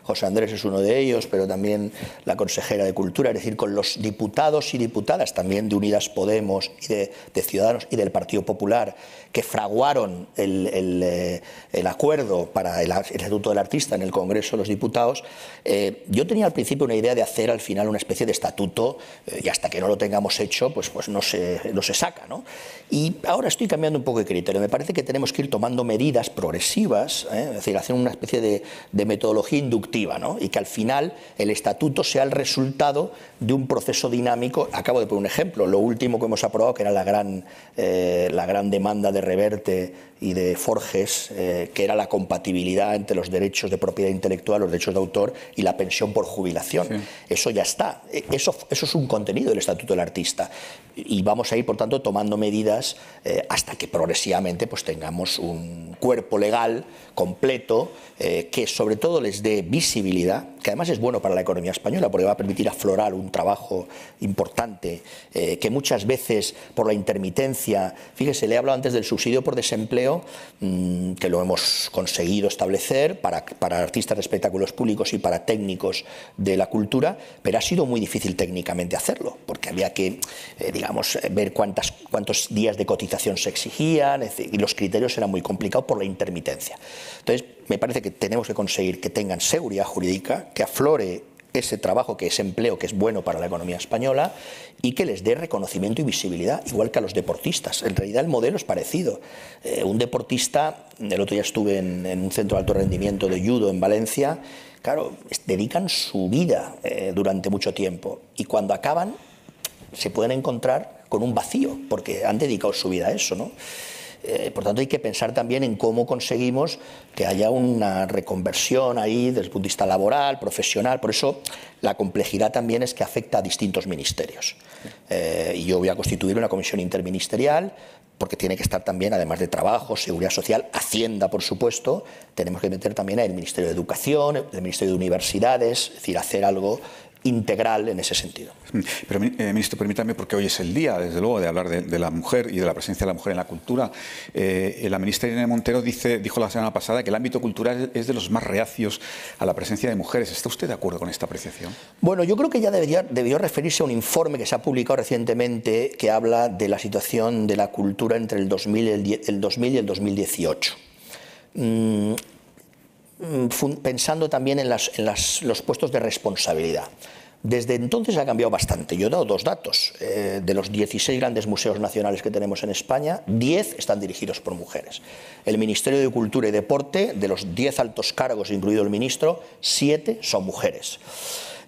José Andrés es uno de ellos, pero también la consejera de Cultura, es decir, con los diputados y diputadas también de Unidas Podemos y de, de Ciudadanos y del Partido popular que fraguaron el, el, eh, acuerdo para el, Estatuto del Artista en el Congreso de los Diputados, eh, yo tenía al principio una idea de hacer al final una especie de estatuto eh, y hasta que no lo tengamos hecho, pues, pues no, se, no se saca. ¿no? Y ahora estoy cambiando un poco de criterio. Me parece que tenemos que ir tomando medidas progresivas, es decir, hacer una especie de, de metodología inductiva ¿no? y que al final el estatuto sea el resultado de un proceso dinámico. Acabo de poner un ejemplo, lo último que hemos aprobado, que era la gran, la gran demanda de Reverte y de Forges, eh, que era la compatibilidad entre los derechos de propiedad intelectual, los derechos de autor y la pensión por jubilación. Eso ya está. E, eso, eso es un contenido del Estatuto del Artista. Y vamos a ir, por tanto, tomando medidas eh, hasta que progresivamente pues, tengamos un cuerpo legal completo eh, que sobre todo les dé visibilidad que además es bueno para la economía española porque va a permitir aflorar un trabajo importante eh, que muchas veces por la intermitencia, fíjese, le he hablado antes del subsidio por desempleo, mm, que lo hemos conseguido establecer para, para artistas de espectáculos públicos y para técnicos de la cultura, pero ha sido muy difícil técnicamente hacerlo, porque había que, eh, digamos, ver cuántas, cuántos días de cotización se exigían, y los criterios eran muy complicados por la intermitencia. Entonces, me parece que tenemos que conseguir que tengan seguridad jurídica, que aflore ese trabajo, que es empleo, que es bueno para la economía española, y que les dé reconocimiento y visibilidad, igual que a los deportistas. En realidad el modelo es parecido. Eh, un deportista, el otro día estuve en, un centro de alto rendimiento de judo en Valencia, claro, dedican su vida eh, durante mucho tiempo, y cuando acaban se pueden encontrar con un vacío, porque han dedicado su vida a eso, ¿no? Eh, por tanto, hay que pensar también en cómo conseguimos que haya una reconversión ahí desde el punto de vista laboral, profesional. Por eso la complejidad también es que afecta a distintos ministerios. Eh, y yo voy a constituir una comisión interministerial porque tiene que estar también, además de trabajo, seguridad social, hacienda, por supuesto, tenemos que meter también al Ministerio de Educación, el Ministerio de
Universidades, es decir, hacer algo integral en ese sentido. Mm. Pero, eh, ministro, permítame, porque hoy es el día, desde luego, de hablar de, la mujer y de la presencia de la mujer en la cultura. Eh, eh la ministra Irene Montero dijo la semana pasada que el ámbito cultural es de los más reacios a la presencia de mujeres. ¿Está usted de acuerdo con esta apreciación?
Bueno, yo creo que ya debería, debió referirse a un informe que se ha publicado recientemente que habla de la situación de la cultura entre el 2000 y el, 2000 y el 2018. Mm, pensando también en, los puestos de responsabilidad. Desde entonces ha cambiado bastante. Yo he dado dos datos. Eh, de los 16 grandes museos nacionales que tenemos en España, 10 están dirigidos por mujeres. El Ministerio de Cultura y Deporte, de los 10 altos cargos, incluido el ministro, 7 son mujeres.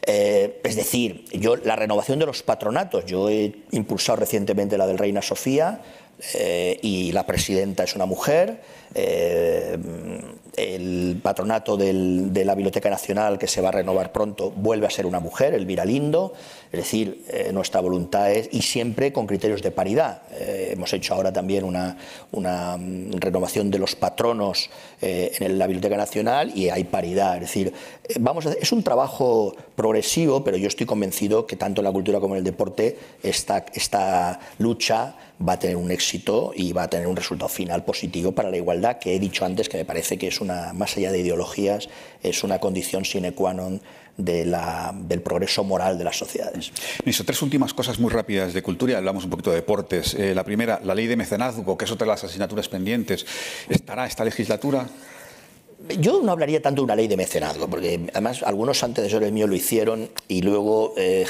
Eh, es decir, yo, la renovación de los patronatos, yo he impulsado recientemente la del Reina Sofía, eh, y la presidenta es una mujer. Eh, el patronato de la Biblioteca Nacional, que se va a renovar pronto, vuelve a ser una mujer, el Viralindo, Es decir, eh, nuestra voluntad es, y siempre con criterios de paridad. hemos hecho ahora también una, una mm, renovación de los patronos eh, en la Biblioteca Nacional y hay paridad. Es decir, eh, vamos es un trabajo progresivo, pero yo estoy convencido que tanto en la cultura como en el deporte esta, esta lucha va a tener un éxito y va a tener un resultado final positivo para la igualdad, que he dicho antes que me parece que es una, más allá de ideologías, es una condición sine qua non del progreso moral de las sociedades.
Ministro, tres últimas cosas muy rápidas de cultura y hablamos un poquito de deportes. Eh, la primera, la ley de mecenazgo, que es otra de las asignaturas pendientes. ¿Estará esta legislatura? Yo no hablaría tanto de una ley de mecenazgo, porque además
algunos antecesores míos lo hicieron y luego eh,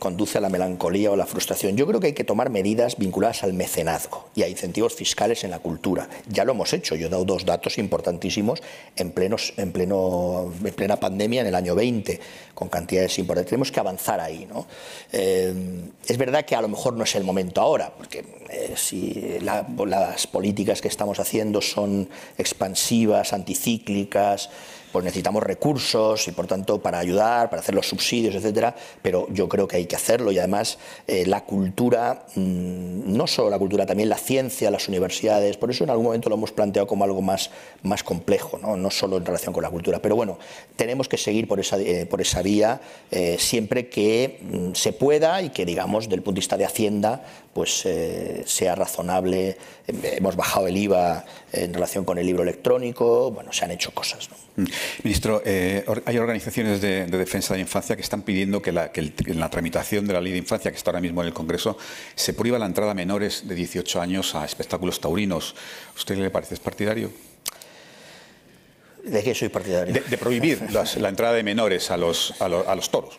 conduce a la melancolía o la frustración. Yo creo que hay que tomar medidas vinculadas al mecenazgo y a incentivos fiscales en la cultura. Ya lo hemos hecho, yo he dado dos datos importantísimos en, pleno, en plena pandemia en el año 20, con cantidades importantes. Tenemos que avanzar ahí. ¿no? Eh, es verdad que a lo mejor no es el momento ahora, porque eh, si las políticas que estamos haciendo son expansivas, anticíclicas, pues necesitamos recursos y por tanto para ayudar, para hacer los subsidios, etcétera, pero yo creo que hay que hacerlo y además eh, la cultura, mm, no solo la cultura, también la ciencia, las universidades, por eso en algún momento lo hemos planteado como algo más, más complejo, ¿no? solo en relación con la cultura, pero bueno, tenemos que seguir por esa, eh, vía eh, siempre que mm, se pueda y que digamos, del punto de vista de Hacienda, pues eh, sea razonable. Hemos bajado el IVA en relación con el libro electrónico, bueno, se han hecho cosas.
Mm. Ministro, eh, hay organizaciones de, defensa de la infancia que están pidiendo que, en la tramitación de la ley de infancia, que está ahora mismo en el Congreso, se prohíba la entrada a menores de 18 años a espectáculos taurinos. ¿Usted le parece partidario? ¿De qué soy partidario? De, prohibir la entrada de menores a los, a los toros.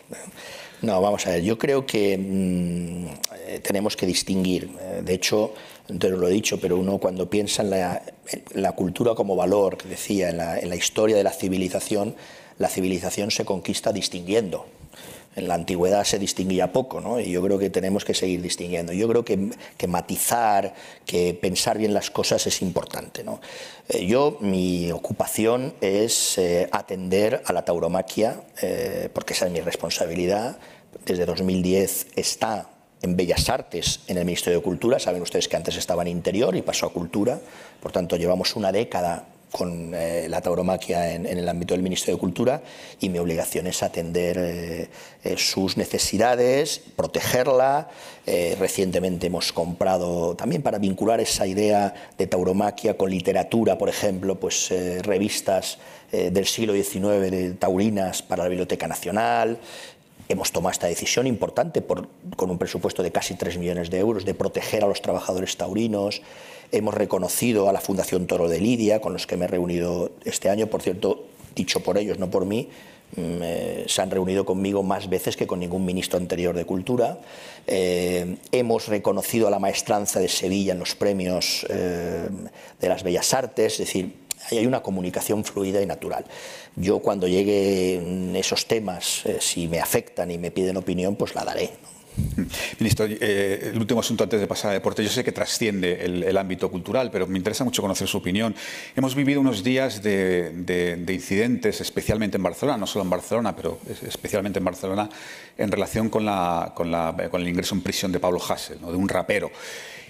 No, vamos a ver, yo creo que mm, eh, tenemos que distinguir. Eh, de hecho, te lo he dicho, pero uno cuando piensa en la, cultura como valor, que decía, en la, en la historia de la civilización, la civilización se conquista distinguiendo en la antigüedad se distinguía poco, ¿no? y yo creo que tenemos que seguir distinguiendo. Yo creo que, matizar, que pensar bien las cosas es importante. ¿no? Eh, yo, mi ocupación es eh, atender a la tauromaquia, eh, porque esa es mi responsabilidad. Desde 2010 está en Bellas Artes en el Ministerio de Cultura. Saben ustedes que antes estaba en Interior y pasó a Cultura. Por tanto, llevamos una década con eh, la tauromaquia en, el ámbito del Ministerio de Cultura y mi obligación es atender eh, eh, sus necesidades, protegerla. recientemente hemos comprado, también para vincular esa idea de tauromaquia con literatura, por ejemplo, pues revistas del siglo XIX de taurinas para la Biblioteca Nacional, hemos tomado esta decisión importante con un presupuesto de casi 3 millones de euros de proteger a los trabajadores taurinos, Hemos reconocido a la Fundación Toro de Lidia, con los que me he reunido este año, por cierto, dicho por ellos, no por mí, mm, eh, se han reunido conmigo más veces que con ningún ministro anterior de Cultura. Eh, hemos reconocido a la maestranza de Sevilla en los premios eh, de las Bellas Artes, es decir, hay una comunicación fluida y natural. Yo cuando llegue
esos temas, si me afectan y me piden opinión, pues la daré. Ministro, eh, el último asunto antes de pasar a deporte. Yo sé que trasciende el, ámbito cultural, pero me interesa mucho conocer su opinión. Hemos vivido unos días de, incidentes, especialmente en Barcelona, no solo en Barcelona, pero especialmente en Barcelona, en relación con, el ingreso en prisión de Pablo Hassel, de un rapero.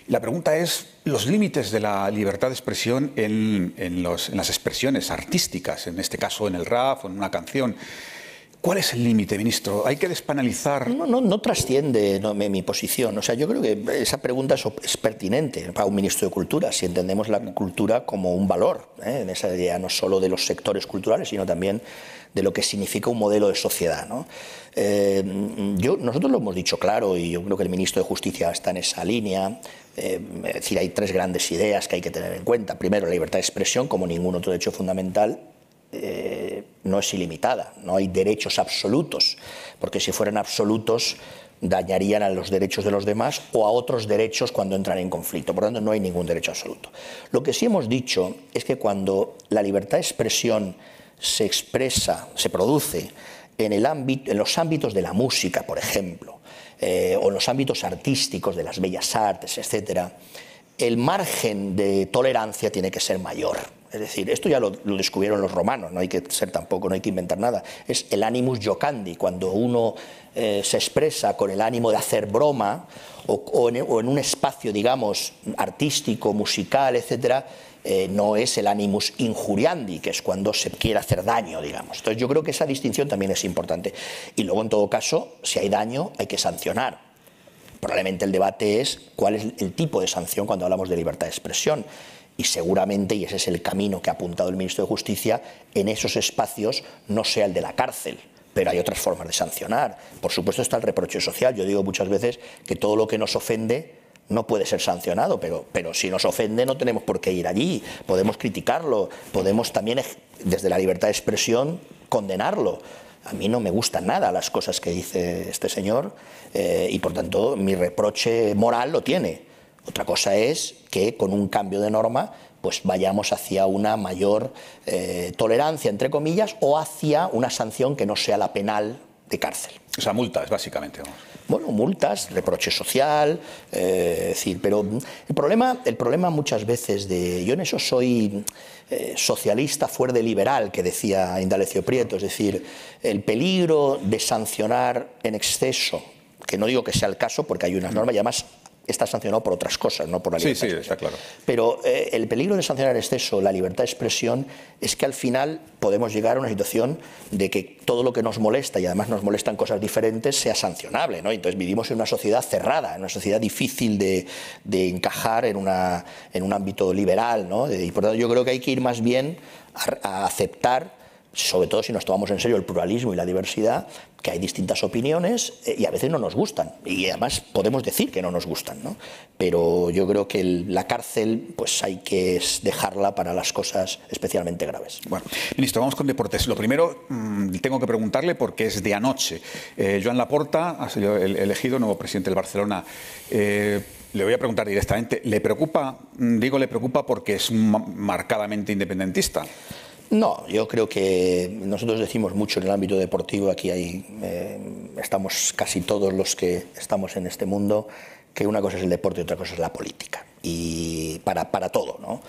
La pregunta es los límites de la libertad de expresión en, en las expresiones artísticas, en este caso en el rap o en una canción. ¿Cuál es el límite, ministro? ¿Hay que despanalizar...? No, no, no trasciende mi, posición. O sea,
yo creo que esa pregunta es, pertinente para un ministro de Cultura, si entendemos la cultura como un valor, ¿eh? en esa idea no solo de los sectores culturales, sino también de lo que significa un modelo de sociedad. Eh, yo, nosotros lo hemos dicho claro y yo creo que el ministro de Justicia está en esa línea. Eh, es decir, hay tres grandes ideas que hay que tener en cuenta. Primero, la libertad de expresión como ningún otro derecho fundamental no es ilimitada, no hay derechos absolutos, porque si fueran absolutos dañarían a los derechos de los demás o a otros derechos cuando entran en conflicto. Por lo tanto, no hay ningún derecho absoluto. Lo que sí hemos dicho es que cuando la libertad de expresión se expresa, se produce en, el ámbito, en los ámbitos de la música, por ejemplo, eh, o en los ámbitos artísticos de las bellas artes, etc., el margen de tolerancia tiene que ser mayor es decir, esto ya lo, descubrieron los romanos, no hay que ser tampoco, no hay que inventar nada, es el animus jocandi, cuando uno eh, se expresa con el ánimo de hacer broma o, en, un espacio, digamos, artístico, musical, etcétera, eh, no es el animus injuriandi, que es cuando se quiere hacer daño, digamos. Entonces yo creo que esa distinción también es importante. Y luego, en todo caso, si hay daño, hay que sancionar. Probablemente el debate es cuál es el tipo de sanción cuando hablamos de libertad de expresión y seguramente, y ese es el camino que ha apuntado el ministro de Justicia, en esos espacios no sea el de la cárcel, pero hay otras formas de sancionar. Por supuesto está el reproche social. Yo digo muchas veces que todo lo que nos ofende no puede ser sancionado, pero, pero si nos ofende no tenemos por qué ir allí. Podemos criticarlo, podemos también, desde la libertad de expresión, condenarlo. A mí no me gustan nada las cosas que dice este señor eh, y, por tanto, mi reproche moral lo tiene otra cosa es que con un cambio de norma pues vayamos hacia una mayor eh, tolerancia, entre comillas, o hacia una sanción que no sea la penal de cárcel. O sea, multas, básicamente. Bueno, multas, reproche social, eh, decir, pero el problema, el problema muchas veces de... Yo en eso soy eh, socialista fuerte liberal, que decía Indalecio Prieto, es decir, el peligro de sancionar en exceso, que no digo que sea el caso, porque hay unas normas, y además está sancionado por otras cosas, no por la libertad. Sí, sí, está claro. Pero eh, el peligro de sancionar exceso, la libertad de expresión, es que al final podemos llegar a una situación de que todo lo que nos molesta, y además nos molestan cosas diferentes, sea sancionable. ¿no? Entonces vivimos en una sociedad cerrada, en una sociedad difícil de, encajar en, una, en un ámbito liberal. ¿no? Y por tanto yo creo que hay que ir más bien a aceptar sobre todo si nos tomamos en serio el pluralismo y la diversidad, que hay distintas opiniones eh, y a veces no nos gustan. Y además podemos decir que no nos gustan. ¿no? Pero yo creo que la cárcel pues hay que dejarla para
las cosas especialmente graves. Bueno, ministro, vamos con deportes. Lo primero mm, tengo que preguntarle porque es de anoche. Eh, Joan Laporta ha sido elegido nuevo presidente del Barcelona. Eh, le voy a preguntar directamente, ¿le preocupa, mm, digo le preocupa porque es marcadamente independentista?
No, yo creo que nosotros decimos mucho en el ámbito deportivo, aquí hay, eh, estamos casi todos los que estamos en este mundo, que una cosa es el deporte y otra cosa es la política. Y para, todo, ¿no?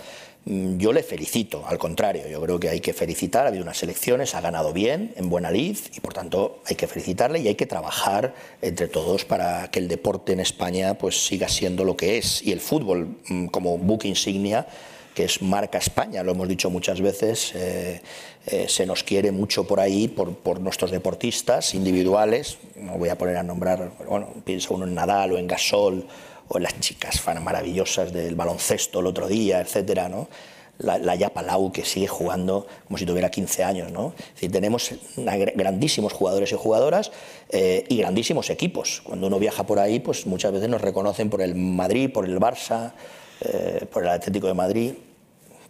Mm, yo le felicito, al contrario, yo creo que hay que felicitar, ha habido unas elecciones, ha ganado bien, en buena lid, y por tanto hay que felicitarle y hay que trabajar entre todos para que el deporte en España pues siga siendo lo que es y el fútbol mm, como buque insignia que es marca España, lo hemos dicho muchas veces, eh, eh, se nos quiere mucho por ahí, por, nuestros deportistas individuales, no voy a poner a nombrar, bueno, pienso uno en Nadal o en Gasol, o en las chicas maravillosas del baloncesto el otro día, etcétera, ¿no? La, la, que sigue jugando como si tuviera 15 años. ¿no? tenemos grandísimos jugadores y jugadoras eh, y grandísimos equipos. Cuando uno viaja por ahí, pues muchas veces nos reconocen por el Madrid, por el Barça, por el Atlético de Madrid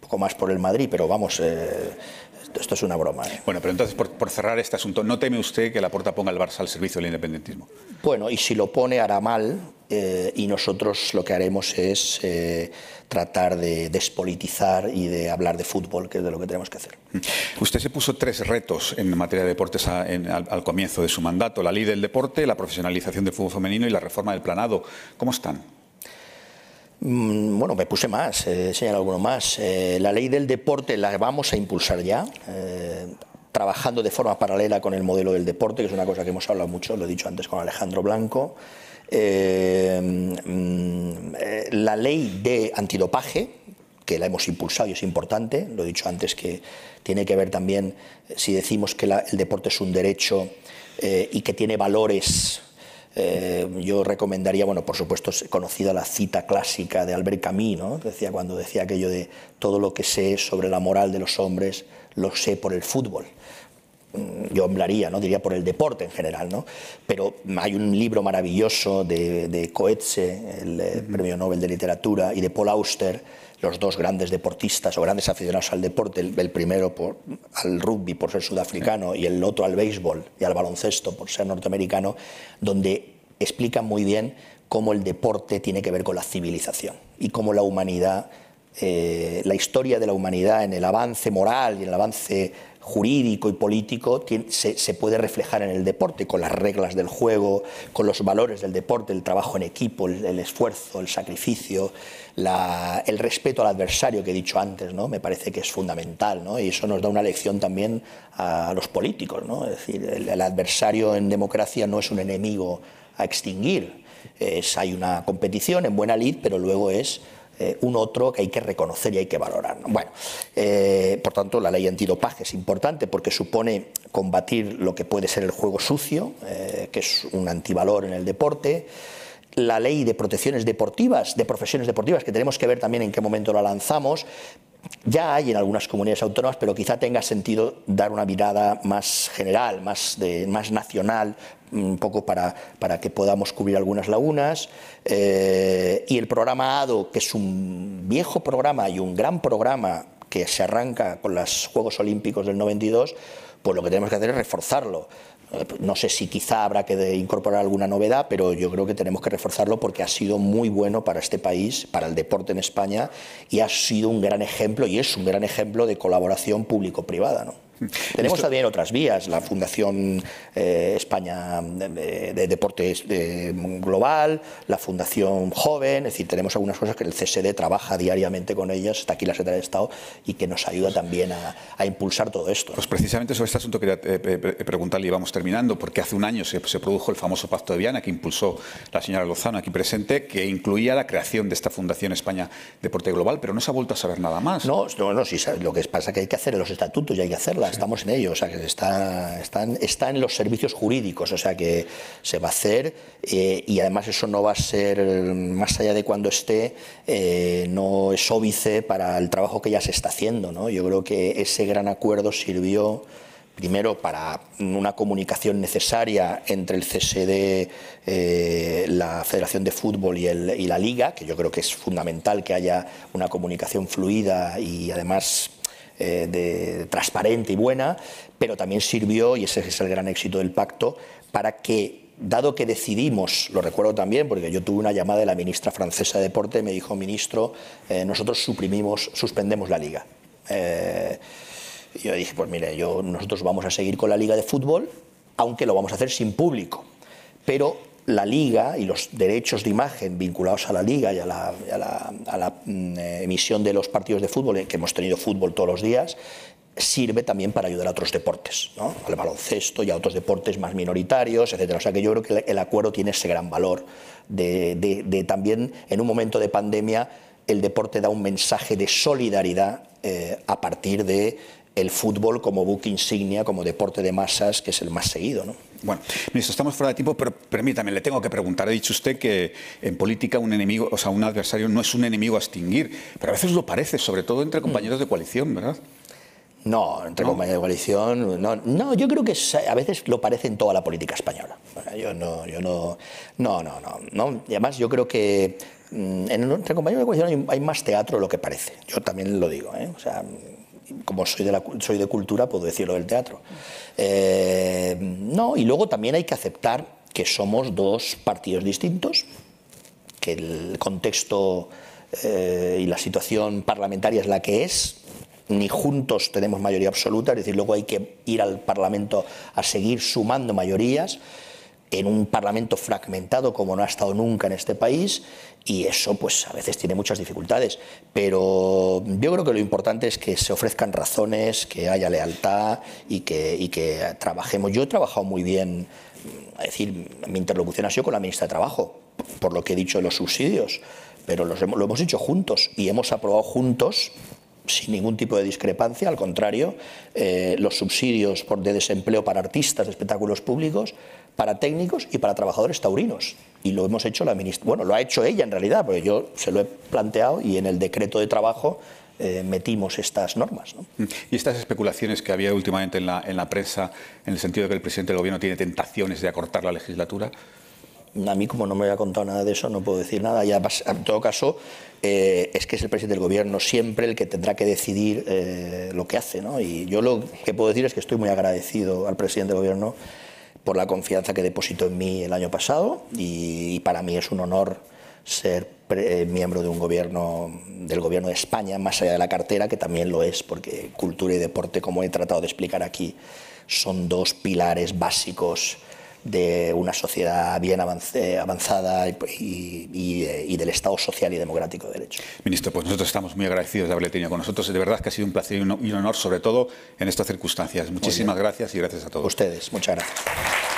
poco más por el Madrid, pero vamos, eh, esto es una broma. Eh.
Bueno, pero entonces, por, cerrar este asunto, ¿no teme usted que la puerta ponga el Barça al servicio del independentismo? Bueno, y si lo pone, hará mal, eh,
y nosotros lo que haremos es tratar de despolitizar y de
hablar de fútbol, que es de lo que tenemos que hacer. Mm. Usted se puso tres retos en materia de deportes al, al comienzo de su mandato, la ley del deporte, la profesionalización del fútbol femenino y la reforma del planado. ¿Cómo están?
Mm, bueno, me puse más, he eh, alguno más. Eh, la ley del deporte la vamos a impulsar ya, eh, trabajando de forma paralela con el modelo del deporte, que es una cosa que hemos hablado mucho, lo he dicho antes con Alejandro Blanco. Mm, la ley de antidopaje, que la hemos impulsado y es importante, lo he dicho antes que tiene que ver también, si decimos que el deporte es un derecho y que tiene valores eh, yo recomendaría, bueno, por supuesto, conocida la cita clásica de Albert Camus, decía, cuando decía aquello de todo lo que sé sobre la moral de los hombres lo sé por el fútbol mm, yo hablaría, ¿no? diría por el deporte en general, ¿no? pero hay un libro maravilloso de, de Coetze, el eh, premio Nobel de Literatura, y de Paul Auster, los dos grandes deportistas o grandes aficionados al deporte, el, primero al rugby por ser sudafricano y el otro al béisbol y al baloncesto por ser norteamericano, donde explican muy bien cómo el deporte tiene que ver con la civilización y cómo la humanidad, eh, la historia de la humanidad en el avance moral y en el avance jurídico y político se, puede reflejar en el deporte, con las reglas del juego, con los valores del deporte, el trabajo en equipo, el, esfuerzo, el sacrificio, el respeto al adversario que he dicho antes, ¿no? me parece que es fundamental ¿no? y eso nos da una lección también a, los políticos. ¿no? Es decir, el, adversario en democracia no es un enemigo a extinguir. hay una competición en buena lid, pero luego es eh, un otro que hay que reconocer y hay que valorar. Bueno, eh, por tanto, la ley antidopaje es importante porque supone combatir lo que puede ser el juego sucio, eh, que es un antivalor en el deporte la ley de protecciones deportivas, de profesiones deportivas, que tenemos que ver también en qué momento la lanzamos. Ya hay en algunas comunidades autónomas, pero quizá tenga sentido dar una mirada más general, más, de, más nacional, un poco para, que podamos cubrir algunas lagunas. Eh, y el programa ADO, que es un viejo programa y un gran programa que se arranca con los Juegos Olímpicos del 92, pues lo que tenemos que hacer es reforzarlo. Eh, pues no sé si quizá habrá que incorporar alguna novedad, pero yo creo que tenemos que reforzarlo porque ha sido muy bueno para este país, para el deporte en España, y ha sido un gran ejemplo, y es un gran ejemplo de colaboración público-privada. ¿no? Tenemos también otras vías, la Fundación eh, España eh, de, Deporte Deportes eh, Global, la Fundación Joven, es decir, tenemos algunas cosas que el CSD trabaja diariamente con ellas, está aquí la Secretaría de Estado y
que nos ayuda también a, impulsar todo esto. Pues precisamente sobre este asunto quería preguntarle y vamos terminando, porque hace un año se, produjo el famoso Pacto de Viana que impulsó la señora Lozano aquí presente, que incluía la creación de esta Fundación España Deporte Global, pero no se ha vuelto a saber nada más. No, no, no sí,
lo que pasa es que hay que hacer los estatutos y hay que hacerla estamos en ello, o sea, que está, están, está en los servicios jurídicos, o sea, que se va a hacer eh, y además eso no va a ser, más allá de cuando esté, eh, no es óbice para el trabajo que ya se está haciendo, Yo creo que ese gran acuerdo sirvió primero para una comunicación necesaria entre el CSD, eh, la Federación de Fútbol y, y, la Liga, que yo creo que es fundamental que haya una comunicación fluida y además eh, de, transparente y buena, pero también sirvió, y ese es el gran éxito del pacto, para que, dado que decidimos, lo recuerdo también, porque yo tuve una llamada de la ministra francesa de Deporte, me dijo, ministro, eh, nosotros suprimimos, suspendemos la liga. Eh, yo dije, pues mire, yo, nosotros vamos a seguir con la liga de fútbol, aunque lo vamos a hacer sin público. Pero la liga y los derechos de imagen vinculados a la liga y a la, mm, eh, emisión de los partidos de fútbol, eh, que hemos tenido fútbol todos los días, sirve también para ayudar a otros deportes, al baloncesto y a otros deportes más minoritarios, etcétera. O sea que yo creo que el acuerdo tiene ese gran valor de, también en un momento de pandemia el deporte da un mensaje de solidaridad eh,
a partir de el fútbol como buque insignia, como deporte de masas, que es el más seguido. ¿no? Bueno, ministro, estamos fuera de tiempo, pero permítame, le tengo que preguntar. Ha dicho usted que en política un enemigo, o sea, un adversario no es un enemigo a extinguir, pero a veces lo parece, sobre todo entre compañeros de coalición, ¿verdad? No, entre compañeros de coalición. No, no, yo creo que a veces lo parece
en toda la política española. yo no, yo no, no, no, no, Y además yo creo que mm, entre compañeros de coalición hay, más teatro de lo que parece. Yo también lo digo, ¿eh? O sea, como soy de, soy de cultura, puedo decirlo del teatro. Eh, no, y luego también hay que aceptar que somos dos partidos distintos, que el contexto eh, y la situación parlamentaria es la que es, ni juntos tenemos mayoría absoluta, es decir, luego hay que ir al Parlamento a seguir sumando mayorías en un parlamento fragmentado como no ha estado nunca en este país y eso pues a veces tiene muchas dificultades, pero yo creo que lo importante es que se ofrezcan razones, que haya lealtad y que, trabajemos. Yo he trabajado muy bien, es decir, mi interlocución ha sido con la ministra de Trabajo, por lo que he dicho de los subsidios, pero los, lo hemos dicho juntos y hemos aprobado juntos sin ningún tipo de discrepancia, al contrario, eh, los subsidios por de desempleo para artistas de espectáculos públicos para técnicos y para trabajadores taurinos. Y lo hemos hecho la ministra, bueno, lo ha hecho ella en realidad, porque yo se lo he planteado y en el decreto de trabajo eh, metimos estas
normas. Mm. Y estas especulaciones que había últimamente en la, en la prensa, en el sentido de que el presidente del gobierno tiene tentaciones de acortar la legislatura.
A mí, como no me había contado nada de eso, no puedo decir nada. ...ya en todo caso, eh, es que es el presidente del gobierno siempre el que tendrá que decidir eh, lo que hace. ¿no? Y yo lo que puedo decir es que estoy muy agradecido al presidente del gobierno por la confianza que depositó en mí el año pasado y, para mí es un honor ser eh, miembro de un gobierno, del gobierno de España, más allá de la cartera, que también lo es, porque cultura y deporte, como he tratado de explicar aquí, son dos pilares básicos de una sociedad bien avanzada eh, y,
del Estado social y democrático de derecho. Ministro, pues nosotros estamos muy agradecidos de haberle tenido con nosotros. De verdad que ha sido un placer y un honor, sobre todo en estas circunstancias. Muchísimas gracias y gracias a todos. Ustedes, muchas gracias.